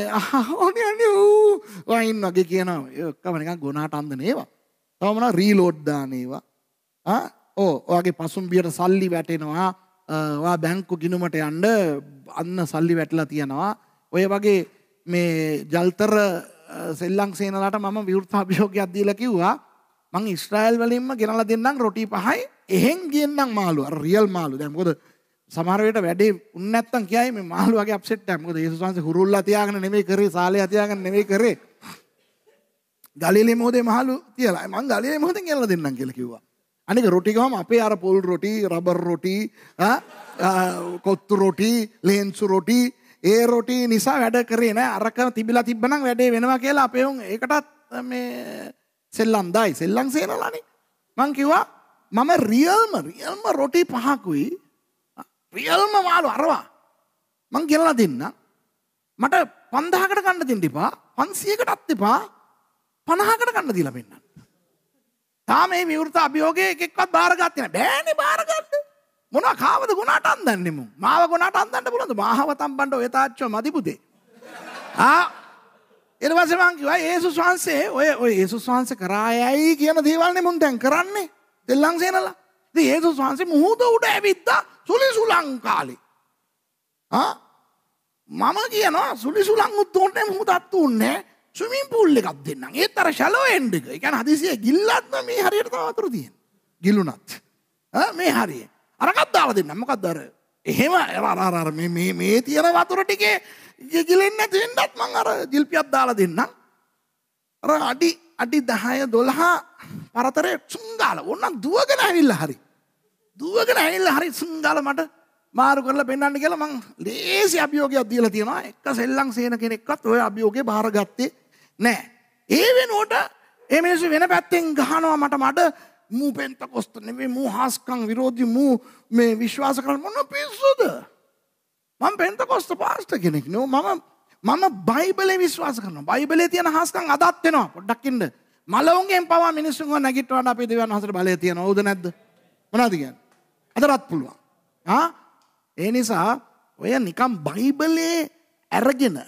ඕනේ අනේ ඌ වයින් වගේ කියනවා. ඒ ඔක්කොම නිකන් ගොනාට අන්දන ඒවා. තව මොනවා රීලෝඩ් දාන ඒවා. ආ ඕ ඔයාගේ පසුම්බියට සල්ලි වැටෙනවා. ඔයා බැංකු ගිණුමට යන්න අන්න සල්ලි වැටලා තියනවා. ඔය වගේ මේ ජල්තර සෙල්ලං සේනලාට මම විවෘත අභියෝගයක් දීලා කිව්වා. මං ඉස්රායිල් වලින්ම ගෙනලා දෙන්නම් රොටි පහයි එහෙන් ගියෙන්නම් මාළු අර රියල් මාළු දැන් මොකද සමහර වෙලට වැඩේ උන්නේ නැත්තම් කියයි මේ මාළු වගේ අප්සෙට් එකක් මොකද යේසුස් වහන්සේ හුරුල්ලා තියාගෙන නෙමෙයි කරේ සාලේ තියාගෙන නෙමෙයි කරේ ගලිලේ මොහොතේ මහලු කියලා මං ගලිලේ මොහොතෙන් කියලා දෙන්නම් කියලා කිව්වා. අනික රොටි ගහම අපේ අර පොල් රොටි, රබර් රොටි, කොත්තු රොටි, ලේන්සු රොටි, ඒ රොටි නිසා වැඩ කරේ නෑ. අරක තිබිලා තිබ්බනම් වැඩේ වෙනවා කියලා අපේ උන් ඒකටත් මේ සෙල්ලම් දායි සෙල්ලම් සේනලානේ මං කිව්වා මම රියල්ම රියල්ම රොටි පහකුයි රියල්ම වාලු අරවා මං ගෙනලා දෙන්න මට 5000කට ගන්න දෙන්න එපා 500කටත් එපා 50කට ගන්න දීලා පෙන්නන්න තාම මේ විවෘත අභියෝගයේ එකෙක්වත් බාරගත්තේ නැහැ බෑනේ බාරගත්ත මොනවා කාවද ගුණාට අන්දන්නේ මු මාව ගුණාට අන්දන්න පුළුවන්ද මාහව තම්බන්න ඔය තාච්චෝ මදිපුදේ ආ එරවසේ මං කිව්වා යේසුස් වහන්සේ ඔය ඔය යේසුස් වහන්සේ කරා යයි කියන දේවල් නේ මුන් දැන් කරන්නේ දෙල්ලන් සේනලා. ඉතින් යේසුස් වහන්සේ මුහුද උඩ ඇවිද්දා සුලි සුලං කාලේ. ආ මම කියනවා සුලි සුලං උත්තෝන්නේ මුහුදත් උන්නේ ස්විමින් pool එකක් දෙන්නම්. ඒත් අර shallow end එක. ඒ කියන්නේ හදිසියෙ ගිල්ලත්ම මේ හරියට තව වතුර තියෙන. ගිලුණත්. ආ මේ හරිය. අරකට දාලා දෙන්නම්. මොකද්ද අර? එහෙම අර අර මේ මේ මේ තියෙන වතුර ටිකේ ගිලෙන් නැති වෙන්නත් මං අර ජිල්පියක් දාලා දෙන්නම්. අර අඩි අඩි 10 12 පරතරේ සුංගාල ඕන්න දුවගෙන ඇවිල්ලා හරි. දුවගෙන ඇවිල්ලා හරි සුංගාල මට මාරු කරලා පෙන්වන්න කියලා මං ලේසි අභියෝගයක් දීලා තියෙනවා. එක සෙල්ලම් සේන කෙනෙක්වත් ওই අභියෝගේ බාරගත්තේ නෑ. ඒ වෙනුවට ඒ මිනිස්සු වෙන පැත්තෙන් ගහනවා මට මඩ මූ පෙන්තකොස්ත නෙවෙයි මූ හාස්කම් විරෝධී මූ මේ විශ්වාස කරන මොන පිස්සුද? මම පෙන්තකොස්ත පාස්ට කෙනෙක් නෝ මම මම බයිබලේ විශ්වාස කරන බයිබලේ තියෙන හස්කම් අදත් වෙනවා පොඩ්ඩක්කින්ද මලවුන්ගෙන් පවා මිනිස්සුන්ව නැගිටවාට අපි දෙවන් හසට බලය තියෙන ඕද නැද්ද මොනාද කියන්න අදරත් පුළුවන් ඒ නිසා ඔය නිකම් බයිබලේ ඇරගෙන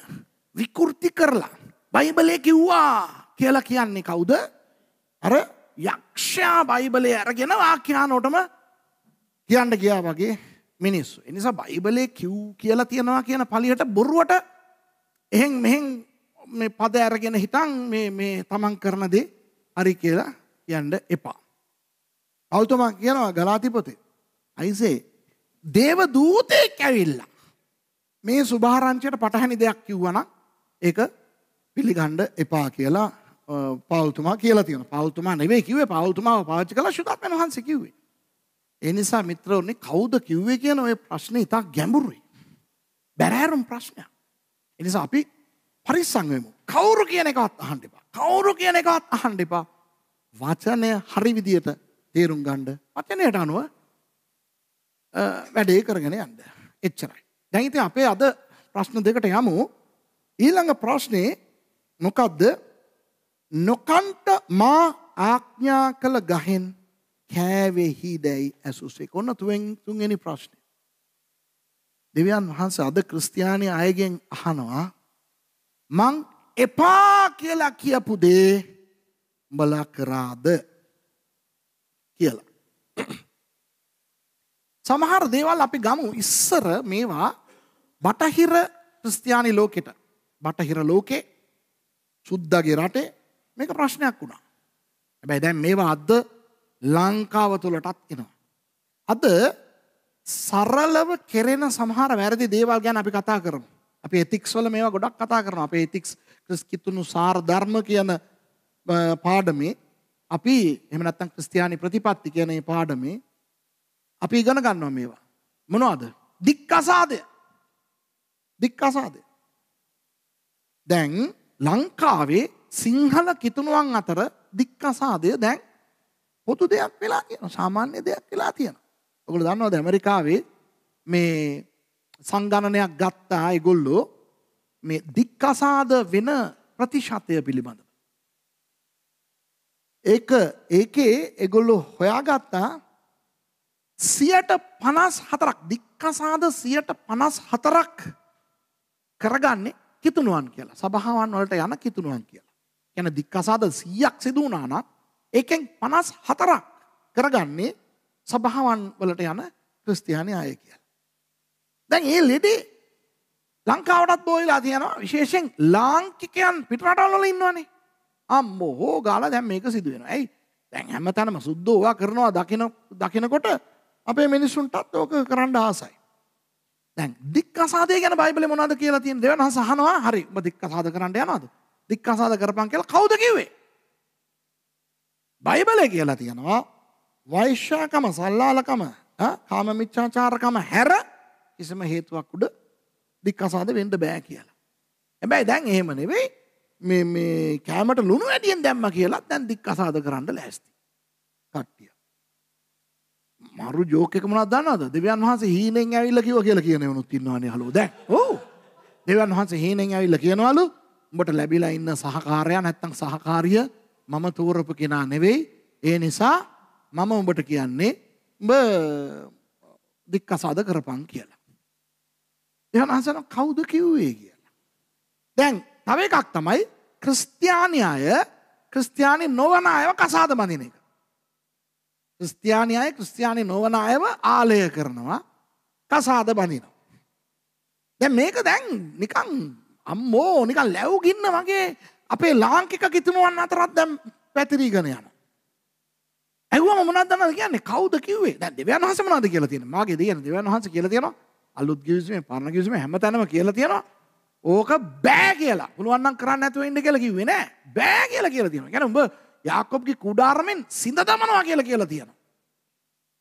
විකෘති කරලා බයිබලේ කිව්වා කියලා කියන්නේ කවුද අර යක්ෂයා බයිබලේ ඇරගෙන වාක්‍යානෝටම කියන්න ගියා වගේ මිනිස්සු. එනිසා බයිබලේ කිව් කියලා තියෙනවා කියන පලියට බොරුවට එහෙන් මෙහෙන් මේ පද ඇරගෙන හිතන් මේ මේ තමන් කරන දේ හරි කියලා යන්න එපා. පෞතුමා කියනවා ගලාතිපොතේ. අයිසේ දේව දූතයෙක් ඇවිල්ලා මේ සුභාරංචයට පටහැනි දෙයක් කිව්වනම් ඒක පිළිගන්න එපා කියලා පෞතුමා කියලා තියෙනවා. පෞතුමා නෙවෙයි කිව්වේ පෞතුමාව පාවිච්චි කළා සුගතන් වහන්සේ කිව්වේ. ඒ නිසා මිත්‍රවරුනි කවුද කිව්වේ කියන ওই ප්‍රශ්නේ ඉතා ගැඹුරුයි. බැරෑරුම් ප්‍රශ්නයක්. ඒ නිසා අපි පරිස්සම් වෙමු. කවුරු කියන එකවත් අහන්න එපා. කවුරු කියන එකවත් අහන්න එපා. වචනය හරි විදියට තේරුම් ගන්න. වචනයට අනුව වැඩේ කරගෙන යන්න. එච්චරයි. දැන් ඉතින් අපේ අද ප්‍රශ්න දෙකට යමු. ඊළඟ ප්‍රශ්නේ මොකද්ද? නොකන්ට මා ආඥා කළ ගහෙන් කෑවේ හිදැයි ඇසුසෙක් ඔන්න තුවෙන් තුන්වෙනි ප්‍රශ්නය. දෙවියන් වහන්සේ අද ක්‍රිස්තියානි අයගෙන් අහනවා මං එපා කියලා කියපු දේ උඹලා කරාද කියලා. සමහර දේවල් අපි ගමු ඉස්සර මේවා බටහිර ක්‍රිස්තියානි ලෝකෙට බටහිර ලෝකේ සුද්දගේ රටේ මේක ප්‍රශ්නයක් වුණා. හැබැයි දැන් මේවා අද ලංකාව තුළටත් එනවා. අද සරලව කෙරෙන සමහර වැරදි දේවල් ගැන අපි කතා කරමු. අපි එතික්ස් වල මේවා ගොඩක් කතා කරනවා. අපේ එතික්ස් ක්‍රිස් කිතුණු සාර ධර්ම කියන පාඩමේ අපි එහෙම නැත්නම් ක්‍රිස්තියානි ප්‍රතිපත්ති කියන මේ පාඩමේ අපි ඉගෙන ගන්නවා මේවා. මොනවද? දික්කසාදය. දික්කසාදය. දැන් ලංකාවේ සිංහල කිතුණුවන් අතර දික්කසාදය දැන් පොදු දෙයක් වෙලා තියෙන සාමාන්‍ය දෙයක් වෙලා තියෙන. ඔගොල්ලෝ දන්නවද ඇමරිකාවේ මේ සංගණනයක් ගත්තා ඒගොල්ලෝ මේ දික්කසාද වෙන ප්‍රතිශතය පිළිබඳව. ඒක ඒකේ ඒගොල්ලෝ හොයාගත්තා සියට පනස් හතරක් දික්කසාද සියට පනස් හතරක් කරගන්නේ කිතුනුවන් කියලා සභාවන් වලට යන කිතුනුවන් කියලා. යන දික්කසාද සීයක් සිදුවනානක් ඒකෙන් 54ක් කරගන්නේ සභාවන් වලට යන ක්‍රිස්තියානි අය කියලා. දැන් මේ ලෙඩි ලංකාවටත් බෝවිලා තියෙනවා විශේෂයෙන් ලාංකිකයන් පිටරටවල් වල ඉන්නවනේ. අම්මෝ හෝ ගාලා දැන් මේක සිදු වෙනවා. ඇයි? දැන් හැමතැනම සුද්ධෝ ඕවා කරනවා දකින දකිනකොට අපේ මිනිස්සුන්ටත් ඕක කරන්න ආසයි. දැන් දික්කසාදය ගැන බයිබලේ මොනවද කියලා තියෙන දෙවන අහනවා හරි. ඔබ දික්කසාද කරන්න යනවද? දික්කසාද කරපන් කියලා කවුද කිව්වේ? බයිබල කියලා තියෙනවා වෛශ්‍යාකම සල්ලාලකම කාම මිච්චාචාරකම හැර කිසිම හේතුවක් උඩ දික්කසාද වෙන්න බෑ කියලා. හැබැයි දැන් එහෙම නෙවෙයි මේ මේ කෑමට ලුණු වැඩියෙන් දැම්ම කියලා දැන් දික්කසාද කරන්න ලෑස්ති. කට්ටිය. මරු ජෝක් එක මොනවද දන්නවද? දෙවියන් වහන්සේ හීනෙන් ඇවිල්ලා කිව්වා කියලා කියන වුණුත් ඉන්නවනේ හලෝ දැන්. ඔව්. දෙවියන් වහන්සේ හීනෙන් ඇවිල්ලා කියනවලු උඹට ලැබිලා ඉන්න සහකාරයා නැත්තම් සහකාරිය මම තෝරපු කෙනා නෙවෙයි ඒ නිසා මම උඹට කියන්නේ උඹ දික්කසාද කරපන් කියලා. එහෙනම් අහසන කවුද කිව්වේ කියලා. දැන් තව එකක් තමයි ක්‍රිස්තියානි අය ක්‍රිස්තියානි නොවන අයව කසාද බඳින එක. ක්‍රිස්තියානි අය ක්‍රිස්තියානි නොවන අයව ආලය කරනවා කසාද බඳිනවා. දැන් මේක දැන් නිකන් අම්මෝ නිකන් ලැබු ගින්න වගේ අපේ ලාංකික කිතුනුවන් අතරත් දැම් පැතිරීගෙන යන. ඇවම මොනදන්න කියන්නේ කවද කිවේ දැ දෙවන් වහස මනාද කියලා තියෙන මගේ දයන දෙවන් වහස කියල තියෙන අලුත් ගිවිසීම පරණ කිසිම හැම තැනම කියලා තියෙන ඕක බෑ කියලා පුළුවන්න්න කරන්න ඇතුව ඉන්න කියල කිවෙන බෑ කියල කියලා තියෙන ගැන උඹ යාකොප්ගේ කුඩාරමෙන් සිද දමනවා කියලා කියලා තියෙන.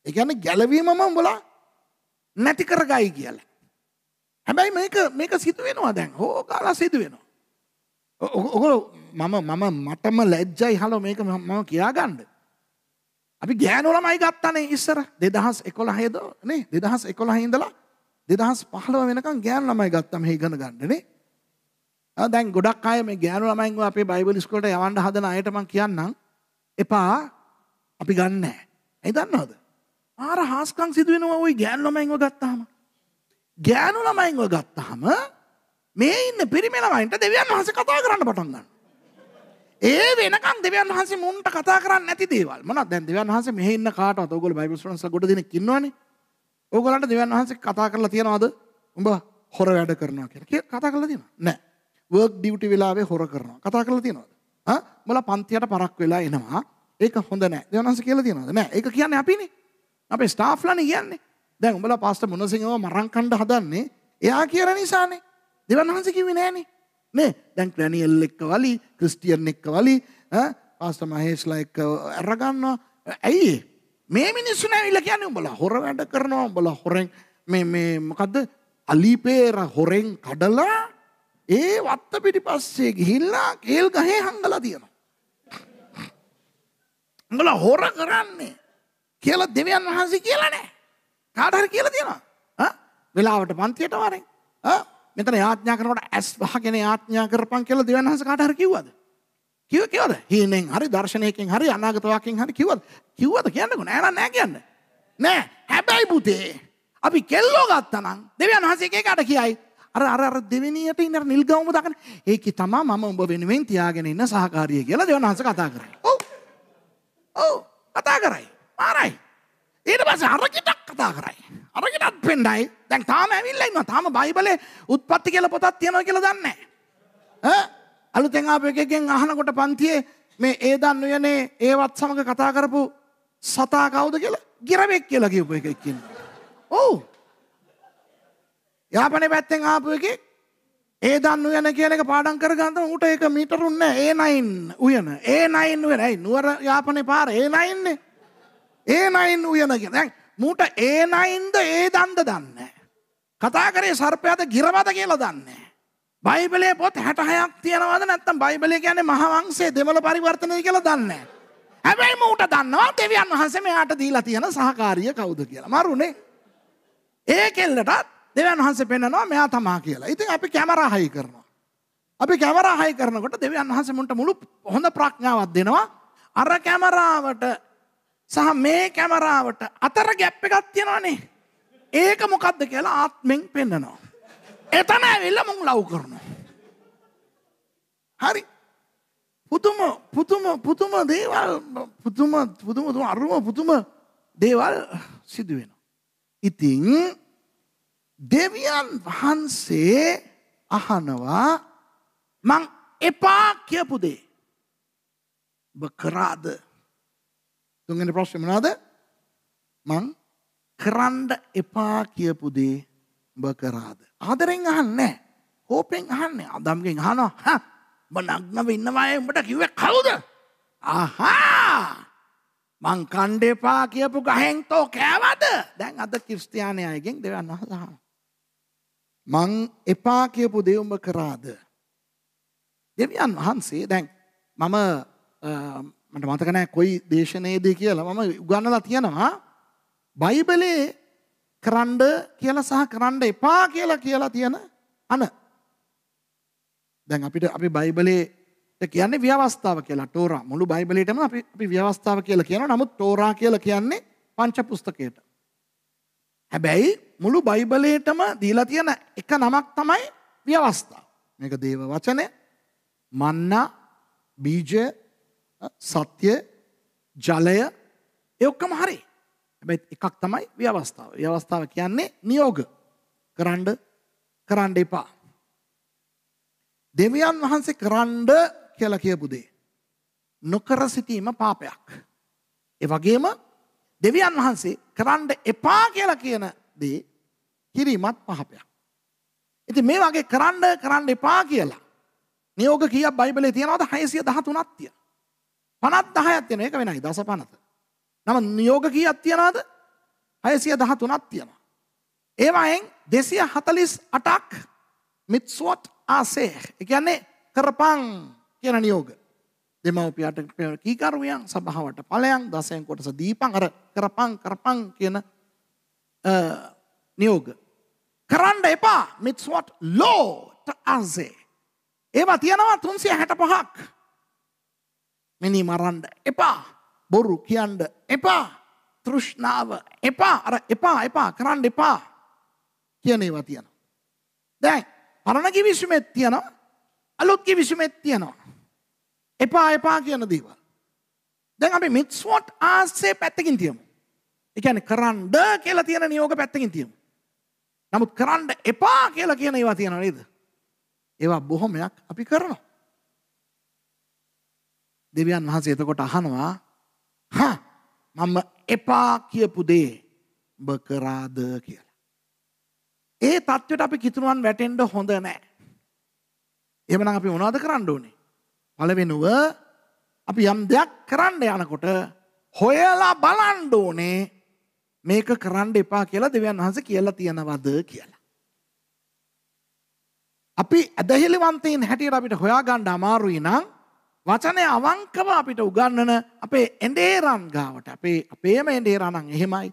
එකන්න ගැලවීමම උඹලා නැති කරගයි කියලා. හැබැයි මේක මේක සිතුවෙනවා දැන් හෝ කාලා සිදුවෙනවා. ඔකොල මම මම මටම ලැජ්ජයි හලෝ මේක මම කියාගන්න. අපි ගෑනුලමයි ගත්තනේ ඉස්සර දෙදහස් එකොළ හයද නේ දෙදහස් එකොළ හින්දලා දෙදහස් පහලව වෙනකම් ගෑනු ළමයි ගත්තම මේ ඉගෙන ගන්නනේ. දැන් ගොඩක් අය මේ ගෑනු ළමයින්ව අපේ බයිබල් ඉස්කෝලේට යවන්න හදන අයට මම කියන්නම් එපා අපි ගන්න නැහැ. ඇයි දන්නවද? ආර හාස්කම් සිදු වෙනවා ওই ගෑනු ළමයින්ව ගත්තාම. ගෑනු ළමයින්ව ගත්තාම මේ ඉන්න පිරිමෙලමයින්ට දෙවියන් වහන්සේ කතා කරන්න පටන් ගන්න. ඒ වෙනකන් දෙවියන් වහන්සේ මුන්ට කතා කරන්න නැති දේවල්. මොනවද දැන් දෙවියන් වහන්සේ මෙහි ඉන්න කාටවත් ඕගොල්ලෝ බයිබල් ස්ටුඩන්ට්ස් ගොඩ දෙනෙක් ඉන්නවනේ. ඕගොල්ලන්ට දෙවියන් වහන්සේ කතා කරලා තියනවද? උඹ හොර වැඩ කරනවා කියලා. කතා කරලා තියෙනවද? නැහැ. වර්ක් ඩියුටි වෙලාවේ හොර කරනවා. කතා කරලා තියෙනවද? ආ උඹලා පන්තියට පරක් වෙලා එනවා. ඒක හොඳ නැහැ. දෙවියන් වහන්සේ කියලා තියෙනවද? නැහැ. ඒක කියන්නේ අපිනේ. අපේ ස්ටාෆ්ලානේ කියන්නේ. දැන් උඹලා පාස්ටර් මොනසිංහව මරන් කණ්ඩ හදන්නේ. එයා කියන නිසානේ. දෙවන් වහන්ස කිවේ නෑනේ නේ දැන් ක්‍රැනියල් එක්ක වලි ක්‍රිස්ටියන් එක්ක වලි පාස්ට මහේෂ්ලා එක්ක ඇරගන්නවා ඇයි මේ මිනිස්සු නැවිල්ලා කියන්නේ උඹලා හොර වැඩ කරනවා උඹලා හොරෙන් මේ මේ මොකද්ද අලිපේර හොරෙන් කඩලා ඒ වත්ත පිටිපස්සේ ගිහිල්ලා කේල් ගහේ හංගලා තියෙනවා උඹලා හොර කරන්නේ කියලා දෙවියන් වහන්සේ කියලා නෑ කාට හරි කියලා තියෙනවා වෙලාවට පන්තියට වරෙන් මෙතන යාඥා කරනකොට ඇස් වහගෙන යාඥා කරපන් කියලා දෙවියන් වහන්සේ කාට හරි කිව්වද? කිව්ව කිව්වද? හීනෙන් හරි දර්ශනයකින් හරි අනාගත වාක්‍යයෙන් හරි කිව්වද? කිව්වද කියන්නකෝ නෑ නෑ නෑ කියන්න. නෑ හැබැයි පුතේ අපි කෙල්ලෝ ගත්තා නම් දෙවියන් වහන්සේ එක එකට කියයි අර අර අර දෙවෙනියට ඉන්න අර නිල්ගමුම දකන ඒකේ තමා මම ඔබ වෙනුවෙන් තියාගෙන ඉන්න සහකාරිය කියලා දෙවියන් වහන්සේ කතා කරා. ඔව්. ඔව් කතා කරයි. මාරයි. ඊට පස්සේ අරකිටක් කතා කරයි. අරකිටත් පෙන්ඩයි. දැන් තාම ඇවිල්ලා ඉන්නවා. තාම බයිබලේ උත්පත්ති කියලා පොතක් තියෙනවා කියලා දන්නේ නැහැ. ඈ අලුතෙන් ආපු එකෙක්ගෙන් අහනකොට පන්තියේ මේ ඒදන් උයනේ ඒවත් සමග කතා කරපු සතා කවුද කියලා ගිරවෙක් කියලා කියපු එකෙක් ඉන්නවා. ඔව්. යාපනයේ පැත්තෙන් ආපු එකෙක් ඒ දන් උයන කියන එක පාඩම් කරගන්න ඌට ඒක මීටරුන්නේ ඒ9 උයන ඒ9 උයන ඇයි නුවර යාපනේ පාර ඒ9 නේ ඒ නයින් උයනගෙන දැන් මූට ඒ නයින්ද ඒ දන්ද දන්න. කතා කරේ සර්පයාද ගිරවද කියලා දන්නේ. බයිබලේ පොත් 66ක් තියනවාද නැත්නම් බයිබලේ කියන්නේ මහවංශයේ දෙමළ පරිවර්තනය කියලා දන්නේ හැබැයි මූට දන්නවා දෙවියන් වහන්සේ මෙයාට දීලා තියෙන සහකාරිය කවුද කියලා. මරුනේ. ඒ කෙල්ලටත් දෙවියන් වහන්සේ පෙන්නනවා මෙයා තමා කියලා. ඉතින් අපි කැමරා හයි කරනවා. අපි කැමරා හයි කරනකොට දෙවියන් වහන්සේ මුන්ට මුළු හොඳ ප්‍රඥාවක් දෙනවා. අර කැමරාවට සහ මේ කැමරාවට අතර ගැප් එකක් තියෙනවානේ. ඒක මොකක්ද කියලා ආත්මෙන් පෙන්නනවා. එතන ඇවිල්ලා මං ලව් කරනවා. හරි. පුදුම පුදුම පුදුම දේවල් පුදුම පුදුම අරුම පුදුම දේවල් සිදු වෙනවා. ඉතින් දෙවියන් වහන්සේ අහනවා මං එපා කියපු දේ. ඔබ කරාද? තුන්වෙනි ප්‍රශ්නේ මොනවද? මං කරන්න එපා කියපු දේ ඔබ කරාද? ආදරෙන් අහන්නේ හෝපෙන් අහන්නේ. අදම්ගෙන් අහනවා. හා ඔබ නග්නව ඉන්නවා ඒ උඹට කිව්වේ කවුද? ආහා! මං කණ්ඩ එපා කියපු ගහෙන් තෝ කෑවද? දැන් අද ක්‍රිස්තියානි අයගෙන් දෙවන්න අහලා. මං එපා කියපු දේ උඹ කරාද? දෙවියන් වහන්සේ දැන් මම මට මතක නෑ කොයි දේශනයේදී කියලා මම උගන්වලා තියෙනවා බයිබලේ කරන්න කියලා සහ කරන්න එපා කියලා කියලා තියෙන අන දැන් අපිට අපි බයිබලේ කියන්නේ ව්‍යවස්ථාව කියලා ටෝරා මුළු බයිබලේටම අපි අපි ව්‍යවස්ථාව කියලා කියනවා නමුත් ටෝරා කියලා කියන්නේ පංච පුස්තකයට හැබැයි මුළු බයිබලේටම දීලා තියෙන එක නමක් තමයි ව්‍යවස්ථාව මේක දේව වචනය මන්නා බීජ සත්‍ය ජලය ඒ ඔක්කොම හරි. හැබැයි එකක් තමයි ව්‍යවස්ථාව. ව්‍යවස්ථාව කියන්නේ නියෝග. කරන්න කරන්න එපා. දෙවියන් වහන්සේ කරන්න කියලා කියපු දේ නොකර සිටීම පාපයක්. ඒ වගේම දෙවියන් වහන්සේ කරන්න එපා කියලා කියන දේ කිරීමත් පාපයක්. ඉතින් මේ වගේ කරන්න කරන්න එපා කියලා නියෝග කීයක් බයිබලේ තියෙනවද 613ක් තියෙනවා. පනත් දහයක් තියෙන එක වෙනයි දස පනත. නම නියෝග කීයක් තියනවාද? 613ක් තියෙනවා. ඒවායින් 248ක් මිත්සොට් ආසේ. ඒ කියන්නේ කරපං කියන නියෝග. දෙමව්පියට කීකරුවන් සභාවට ඵලයන් දසයෙන් කොටස දීපං අර කරපං කරපං කියන නියෝග. කරන්න එපා මිත්සොට් ලෝට ආසේ. ඒවා තියෙනවා 365ක්. මිනි මරන්න එපා බොරු කියන්න එපා තෘෂ්ණාව එපා අර එපා එපා කරන්න එපා කියනේවා තියෙනවා. දැන් පරණ කිවිසුමෙත් තියෙනවා අලුත් කිවිසුමෙත් තියෙනවා. එපා එපා කියන දේවල්. දැන් අපි මිත්ස්වොට් ආස්සේ පැත්තකින් තියමු. ඒ කියන්නේ කරන්න කියලා තියෙන නියෝග පැත්තකින් තියමු. නමුත් කරන්න එපා කියලා කියන ඒවා තියෙනවා නේද? ඒවා බොහොමයක් අපි කරනවා. දෙවියන් වහන්සේ එතකොට අහනවා හා මම එපා කියපු දේ ඔබ කරාද කියලා. ඒ தත්වෙට අපි කිතුනුවන් වැටෙන්න හොඳ නැහැ. එහෙමනම් අපි මොනවද කරන්න ඕනේ? පළවෙනුව අපි යම් දෙයක් කරන්න යනකොට හොයලා බලන්න ඕනේ මේක කරන්න එපා කියලා දෙවියන් වහන්සේ කියලා තියනවද කියලා. අපි ඇදහිලිවන්තයින් හැටියට අපිට හොයාගන්න අමාරුයි නම් වචනය අවංකව අපිට උගන්නන අපේ එඩේරන් ගාවට අපේ අපේම එඩේරණං එහෙමයි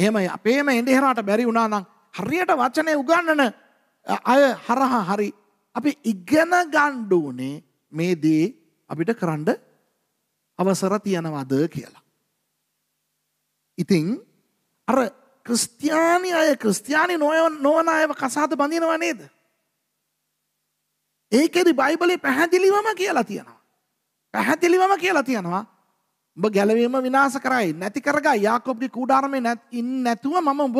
එහෙමයි අපේම එඩෙහරට බැරි වුණානම් හරියට වචනය උගන්නන අය හරහා හරි අපි ඉගෙන ගණ්ඩුවනේ මේ දී අපිට කරන්ඩ අවසර තියනවද කියලා. ඉතිං අර ක්‍රස්තියානි අය ක්‍රස්තියානි නොය නොවන අයව කසාද බඳිනවා නේද. ඒකෙදි බයිබලි පැහැදිලිවම කියලා තියෙනවා. පැහැදිලිවම කියලා තියෙනවා උඹ ගැලවීම විනාශ කරයි නැති කරගා යාකොබ්ගේ කූඩාරමේ ඉන්නේ නැතුව මම උඹ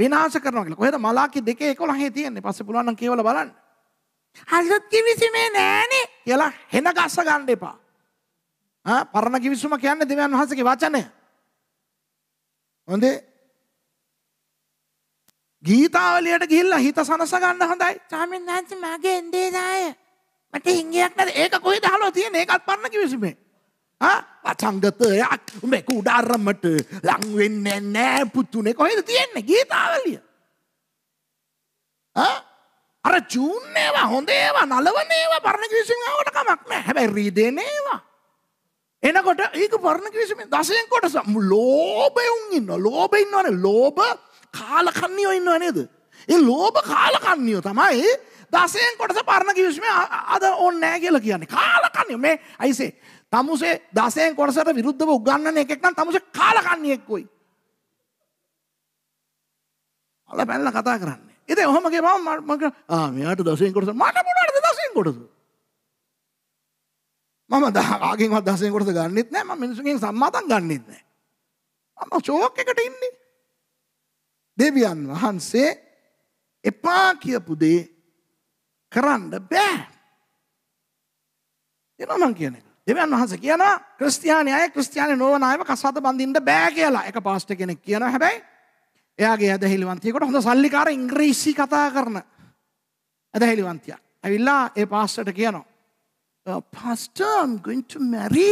විනාශ කරනවා කියලා. කොහෙද මලාකි දෙකේ 11 තියෙන්නේ. පස්සේ පුළුවන් නම් කියවලා බලන්න. අලුත් කිවිසුමේ නෑනේ කියලා හෙන ගස්ස ගන්න එපා. ආ පරණ කිවිසුම කියන්නේ දෙවියන් වහන්සේගේ වචනය. හොඳේ ගීතාවලියට ගිහිල්ලා හිත සනස ගන්න හොඳයි. ස්වාමීන් වහන්සේ මගේ එන්නේ නෑ. මට හිංගයක් නැද ඒක කොහෙද අහලා තියෙන්නේ ඒකත් පන්න කිවිසුමේ ආ අසංගතයක් මේක උඩාරමට ලං වෙන්නේ නැහැ පුතුනේ කොහෙද තියෙන්නේ ගීතාවලිය ආ අර චූන් ඒවා හොඳ ඒවා නලවන ඒවා පරණ කිවිසුම් ආවට කමක් නැහැ හැබැයි රීදෙන ඒවා එනකොට ඒක පරණ කිවිසුමේ දසයෙන් කොටස ලෝභයෙන් ඉන්න ලෝභය ඉන්නවනේ ලෝභ කාලකන්ණියෝ ඉන්නව නේද ඒ ලෝභ කාලකන්ණියෝ තමයි දසයෙන් කොටස පරණ කිවිශ්මය අද ඔන්නෑ කියලා කියන්නේ කාලකන්න මේ ඇයිසේ තමුසේ දසයෙන් කොටසට විරුද්ධව උගන්න එකක්න තමුස කාලකන්නේෙක්කොයි. අල පැල්ල කතා කරන්න එත හොමගේ ම මක මෙයාට දසයෙන් කොටස මට පුුණට දසයෙන් කොටස. මම දාගේම දසයෙන් කොටස ගන්නෙත් නෑ ම මිනිසුගෙන් සම්මාතන් ගන්නෙත් නෑ. අම චෝක එකට ඉන්නේ. දෙවියන් වහන්සේ එපා කියපු දේ කරන්න බෑ. දෙනවා මං කියන එක. දෙවියන් වහන්සේ කියනවා ක්‍රිස්තියානි අය ක්‍රිස්තියානි නොවන අයව කසාද බඳින්න බෑ කියලා. එක පාස්ට් කෙනෙක් කියනවා හැබැයි එයාගේ ඇදහිලිවන්තියකට හොඳ සල්ලිකාර ඉංග්‍රීසි කතා කරන ඇදහිලිවන්තියක්. ඇවිල්ලා ඒ පාස්ටර්ට කියනවා Uh, Pastor, I'm going to marry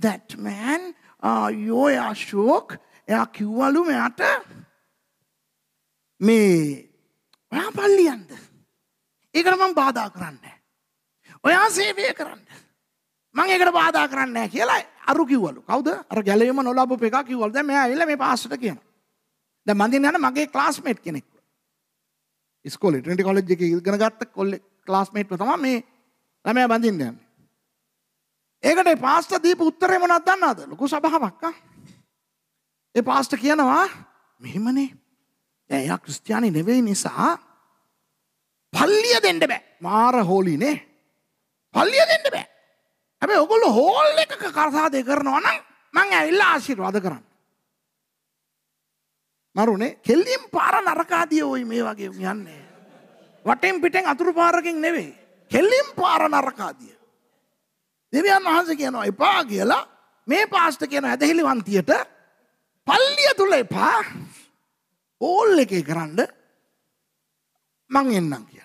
that man, uh, Yoy Ashok. එයා කිව්වලු මෙයාට මේ ඔයා පල්ලියන්ද ඒකට මං බාධා කරන්න. ඔයා සේවය කරන්න. මං ඒකට බාධා කරන්න කියලා අරු කිව්වලු. කවුද? අර ගැලවීම නොලබපු එක කිව්වලු. දැන් මෙයා ඇවිල්ලා මේ පාස්ටර්ට කියනවා. දැන් මන් දින යන මගේ ක්ලාස්මේට් කෙනෙක්. ඉස්කෝලේ ට්‍රිනිටි කොලෙජ් එකේ ඉගෙන ගත්ත ක්ලාස්මේට්ම තමයි මේ ළමයා බඳින්න යන්නේ. ඒකට පාස්ටර් දීපු උත්තරේ මොනවද දන්නවද? ලොකු සභාවක් ආ. ඒ පාස්ටර් කියනවා මෙහෙමනේ. දැන් එයා ක්‍රිස්තියානි නෙවෙයි නිසා පල්ලිය දෙන්න බෑ මාර හෝලිනේ පල්ලිය දෙන්න බෑ හැබැයි ඔගොල්ලෝ හෝල් එකක කරසාදය කරනවා නම් මං ඇවිල්ලා ආශිර්වාද කරන්න මරුනේ කෙල්ලියෙන් පාර නරකාදිය ওই මේ වගේ යන්නේ වටෙන් පිටෙන් අතුරු පාරකින් නෙවෙයි කෙල්ලියෙන් පාර නරකාදිය දෙවියන් වහන්සේ කියනවා එපා කියලා මේ පාස්ට කියන ඇදහිලිවන්තියට පල්ලිය තුල එපා ඕල් එකේ කරන්න මං එන්නම් කිය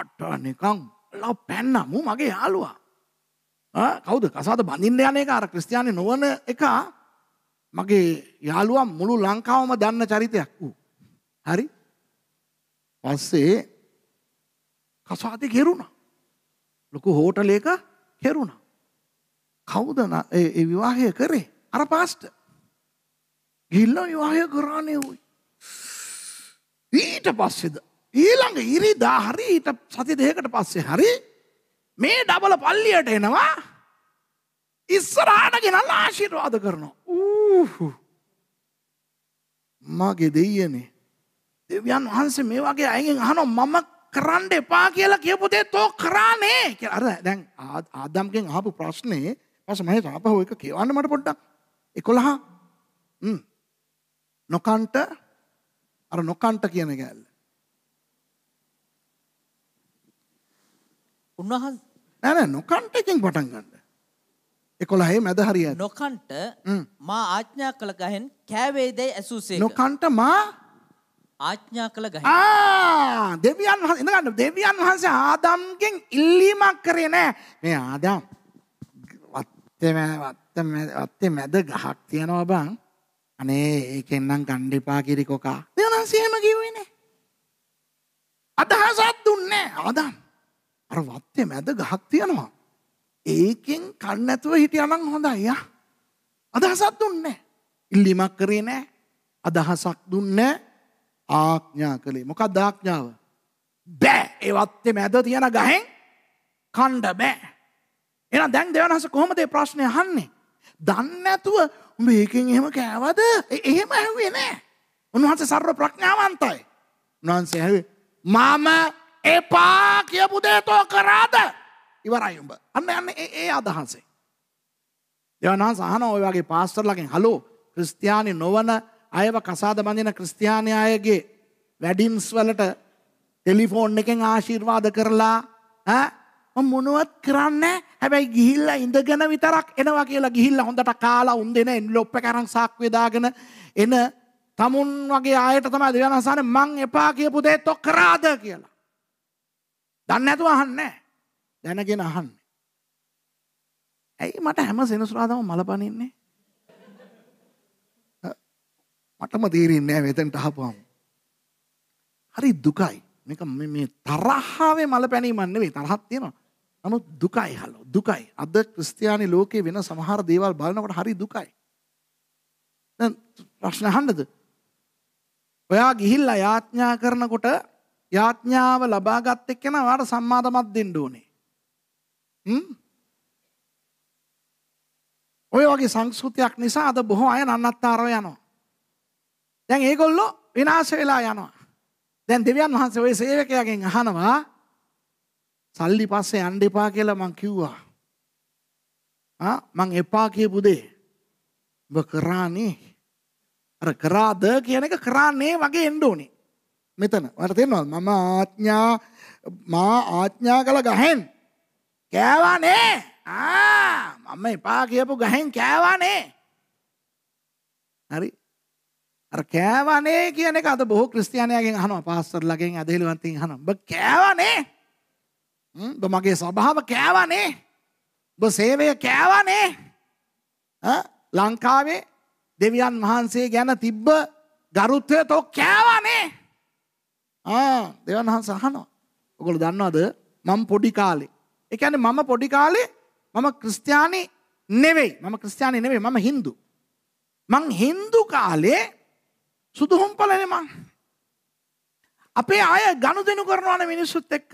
අටනිකං ලා පැන්න මු මගේ යාලුවා කවුද කසාද බඳින්න යන එක අර ක්‍රස්තියානි නොවන එක මගේ යාළුවා මුළු ලංකාවම දන්න චරිතයක් වූ හරි පස්සේ කසාදය කෙරුණා ලොකු හෝටලේක කෙරුණා කවුද විවාහය කරේ අර පාස්ට ගිල්ල විවාහය කරානය වයි ඊට පස්සෙද ඊළඟ ඉරිදා හරිට සති දෙකකට පස්සේ හරි මේ ඩබල පල්ලියට එනවා ඉස්සරහට ගෙනල්ලා ආශිර්වාද කරනවා. ඌහ් මගේ දෙයියනේ දෙවියන් වහන්සේ මේ වගේ අයගෙන් අහනවා මම කරන්න එපා කියලා කියපු දේ තෝ කරානේ කියලා අර දැන් ආදම්ගෙන් අහපු ප්‍රශ්නේ පස්සේ මම ආපහු එක කියවන්න මට පොඩ්ඩක් 11 හ්ම් නොකන්ට අර නොකන්ට කියන ගැල්ල උන්වහන් නෑ නොකන්ට එකින් පටන් ගන්න. එකොළහේ මැද හරිය නොකන්ට මා ආඥා කළ ගහෙන් කෑවේදැයි ඇසුසේ නොකන්ට මා ආඥා කළ ගහ දෙවියන් ඉඳගන්න දෙවියන් වහන්සේ ආදම්ගෙන් ඉල්ලීමක් කරේ නෑ මේ ආදම් වත්තේ මැද ගහක් තියෙනවා බං අනේ ඒකෙන්නම් ගණ්ඩිපා කිරි කොකා දෙවනන් සහෙම කිව්වනේ අදහසත් දුන්නේ ආදම් අර වත්තේ මැද ගහක් තියෙනවා. ඒකෙන් කන්න නැතුව හිටියානම් හොඳයි යා. අදහසක් දුන්නේ ඉල්ලීමක් කරේ නෑ. අදහසක් දුන්නේ ආඥා කළේ. මොකක්ද ආඥාව? බෑ. ඒ වත්තේ මැද තියෙන ගහෙන් කණ්ඩ බෑ. එහෙනම් දැන් දෙවනහස කොහොමද මේ ප්‍රශ්නේ අහන්නේ? දන්නේ නැතුව උඹ ඒකෙන් එහෙම කෑවද? එහෙම ඇහුවේ නෑ. උන්වහන්සේ සර්ව ප්‍රඥාවන්තයි. උන්වහන්සේ ඇහුවේ මම එපා කියපු දේතෝ කරාද ඉවරයි උඹ අන්න යන්න ඒ අදහසේ. දෙවනා සහන ඔය වගේ පාස්ටර්ලකින් හලෝ ක්‍රස්තියානි නොවන අයව කසාද බඳින ක්‍රස්තියානි අයගේ වැඩිම්ස් වලට ටෙලිෆෝන් එකෙන් ආශිර්වාද කරලා මොනුවත් කරන්න හැබැයි ගිහිල්ල ඉඳගෙන විතරක් එනවා කියලා ගිහිල්ල හොඳට කාලා උන්දෙන එන් ලොප්ප කරං සක්වෙදාගෙන එන තමුන් වගේ ආයට තමයි දෙවනසාන මං එපා කියපු දේ තොක් කරාද කියලා. දන්න ඇතුව අහන්න දැනගෙන අහන්න. ඇයි මට හැම සෙනසුරාදම මලපනින්නේ මටම තේරෙන්නේ වෙතන්ට අහපුම්. හරි දුකයි මේක මේ තරහාවේ මල පැනීමන්න වේ තරහත් තියෙනවා නමුත් දුකයි හලෝ දුකයි අද ක්‍රස්තියානි ලෝකයේ වෙන සමහර දේවල් බලනකොට හරි දුකයි ප්‍රශ්න හන්ඩද ඔයා ගිහිල්ලා යාඥා කරනකොට යාඥාව ලබාගත් එක්කෙන වාට සම්මාදමත් දෙන්න ඕනේ. ඔය වගේ සංස්කෘතියක් නිසා අද බොහෝ අය නන්නත්තාරව යනවා. දැන් ඒගොල්ලෝ විනාශ වෙලා යනවා. දැන් දෙවියන් වහන්සේ ওই සේවකයාගෙන් අහනවා සල්ලි පස්සේ යන්න එපා කියලා මං කිව්වා. ආ මං එපා කියපු දේ ඔබ කරානේ අර කරාද කියන එක කරානේ වගේ එන්න ඕනේ. මෙතන මට තේරෙනවද මම ආඥා මා ආඥා කළ ගහෙන් කෑවා නේ ආ මම එපා කියපු ගහෙන් කෑවා නේ හරි අර කෑවනේ කියන එක අද බොහෝ ක්‍රිස්තියානියගෙන් අහනවා පාස්ටර්ලාගෙන් ඇදහිලවන්තින් අහනවා ඔබ කෑවනේ ඔබ මගේ සභාව කෑවනේ ඔබ සේවය කෑවනේ ලංකාවේ දෙවියන් වහන්සේ ගැන තිබ්බ ගරුත්වය තෝ කෑවනේ ආ දෙවන් වහන්ස අහනවා. ඔගොල්ලෝ දන්නවද මම පොඩි කාලේ. ඒ කියන්නේ මම පොඩි කාලේ මම ක්‍රිස්තියානි නෙවෙයි. මම ක්‍රිස්තියානි නෙවෙයි මම Hindu. මං Hindu කාලේ සුදු හොම්පලනේ මං. අපේ අය ගනුදෙනු කරනවනේ මිනිස්සුත් එක්ක.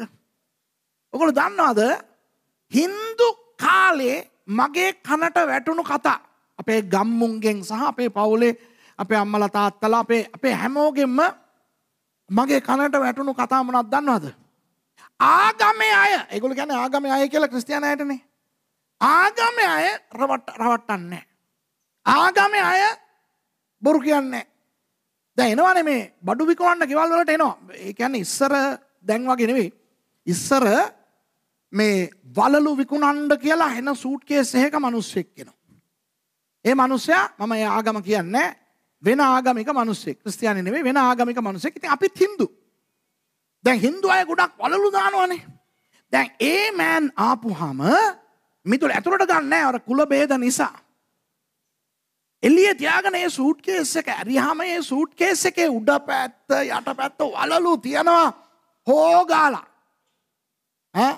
ඔගොල්ලෝ දන්නවද Hindu කාලේ මගේ කනට වැටුණු කතා අපේ ගම්මුන්ගෙන් සහ අපේ පවුලේ අපේ අම්මලා තාත්තලා අපේ අපේ හැමෝගෙම මගේ කනට වැටුණු කතා මොනක් දන්නවද? ආගමේ අය, ඒගොල්ලෝ කියන්නේ ආගමේ අය කියලා ක්‍රිස්තියානි අයටනේ. ආගමේ අය රවට්ට රවට්ටන්නේ ආගමේ අය බොරු කියන්නේ දැන් එනවනේ මේ බඩු විකවන්න ගෙවල් වලට එනවා. ඒ කියන්නේ ඉස්සර දැන් වගේ නෙවෙයි. ඉස්සර මේ වලලු විකුණන්න කියලා එන සූට් කේස් එකක මිනිස්සෙක් එනවා. ඒ මිනිස්සයා මම ඒ ආගම කියන්නේ වෙන ආගමික මනුස්සේ ක්‍රස්තියානි නෙවේ වෙන ආගමික මනුසෙක් ඉතින් අපිත් හින්දු. දැන් හින්දු අය ගොඩක් වලලු දානවනේ. දැන් ඒ මෑන් ආපුහම මිතුල ඇතුළට ගන්න අර කුල බේද නිසා. එලිය තියාගෙන ඒ සූට් කේස් එක ඇරියාම ඒ සූට් කේස් එකේ උඩ පැත්ත යට පැත්ත වලලු තියනවා හෝගාලා. ඈ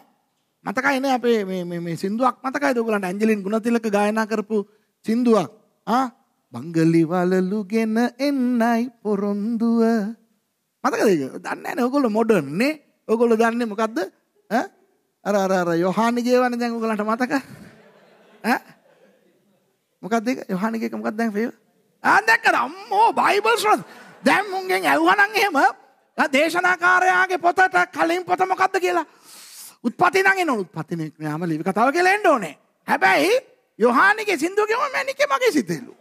මතකයි නේ අපේ මේ මේ සින්දුවක් මතකයිද ඔයගලන්ට ඇන්ජලින් ගුණතිලක ගායනා කරපු සින්දුවක්. ආ බංගලි වලලුගෙන එන්නයි පොරොන්දුව මතකද ඒක දන්නේ නැහැ ඔයගොල්ලෝ මොඩර්න් නේ ඔයගොල්ලෝ දන්නේ මොකද්ද ඈ අර අර අර යොහානිගේ වනේ දැන් ඔයගලන්ට මතක ඈ මොකද්ද ඒක යොහානිගේ මොකක්ද දැන් ෆේව ආ දැක්කද අම්මෝ බයිබල් ශ්‍රොත් දැන් මුංගෙන් ඇහුවනම් එහෙම දේශනාකාරයාගේ පොතට කලින් පොත මොකක්ද කියලා උත්පති නම් එන උත්පති නාම ලිවි කතාව කියලා එන්න ඕනේ හැබැයි යොහානිගේ සින්දුවගේ මම මැනිකේ මගේ සිතෙලු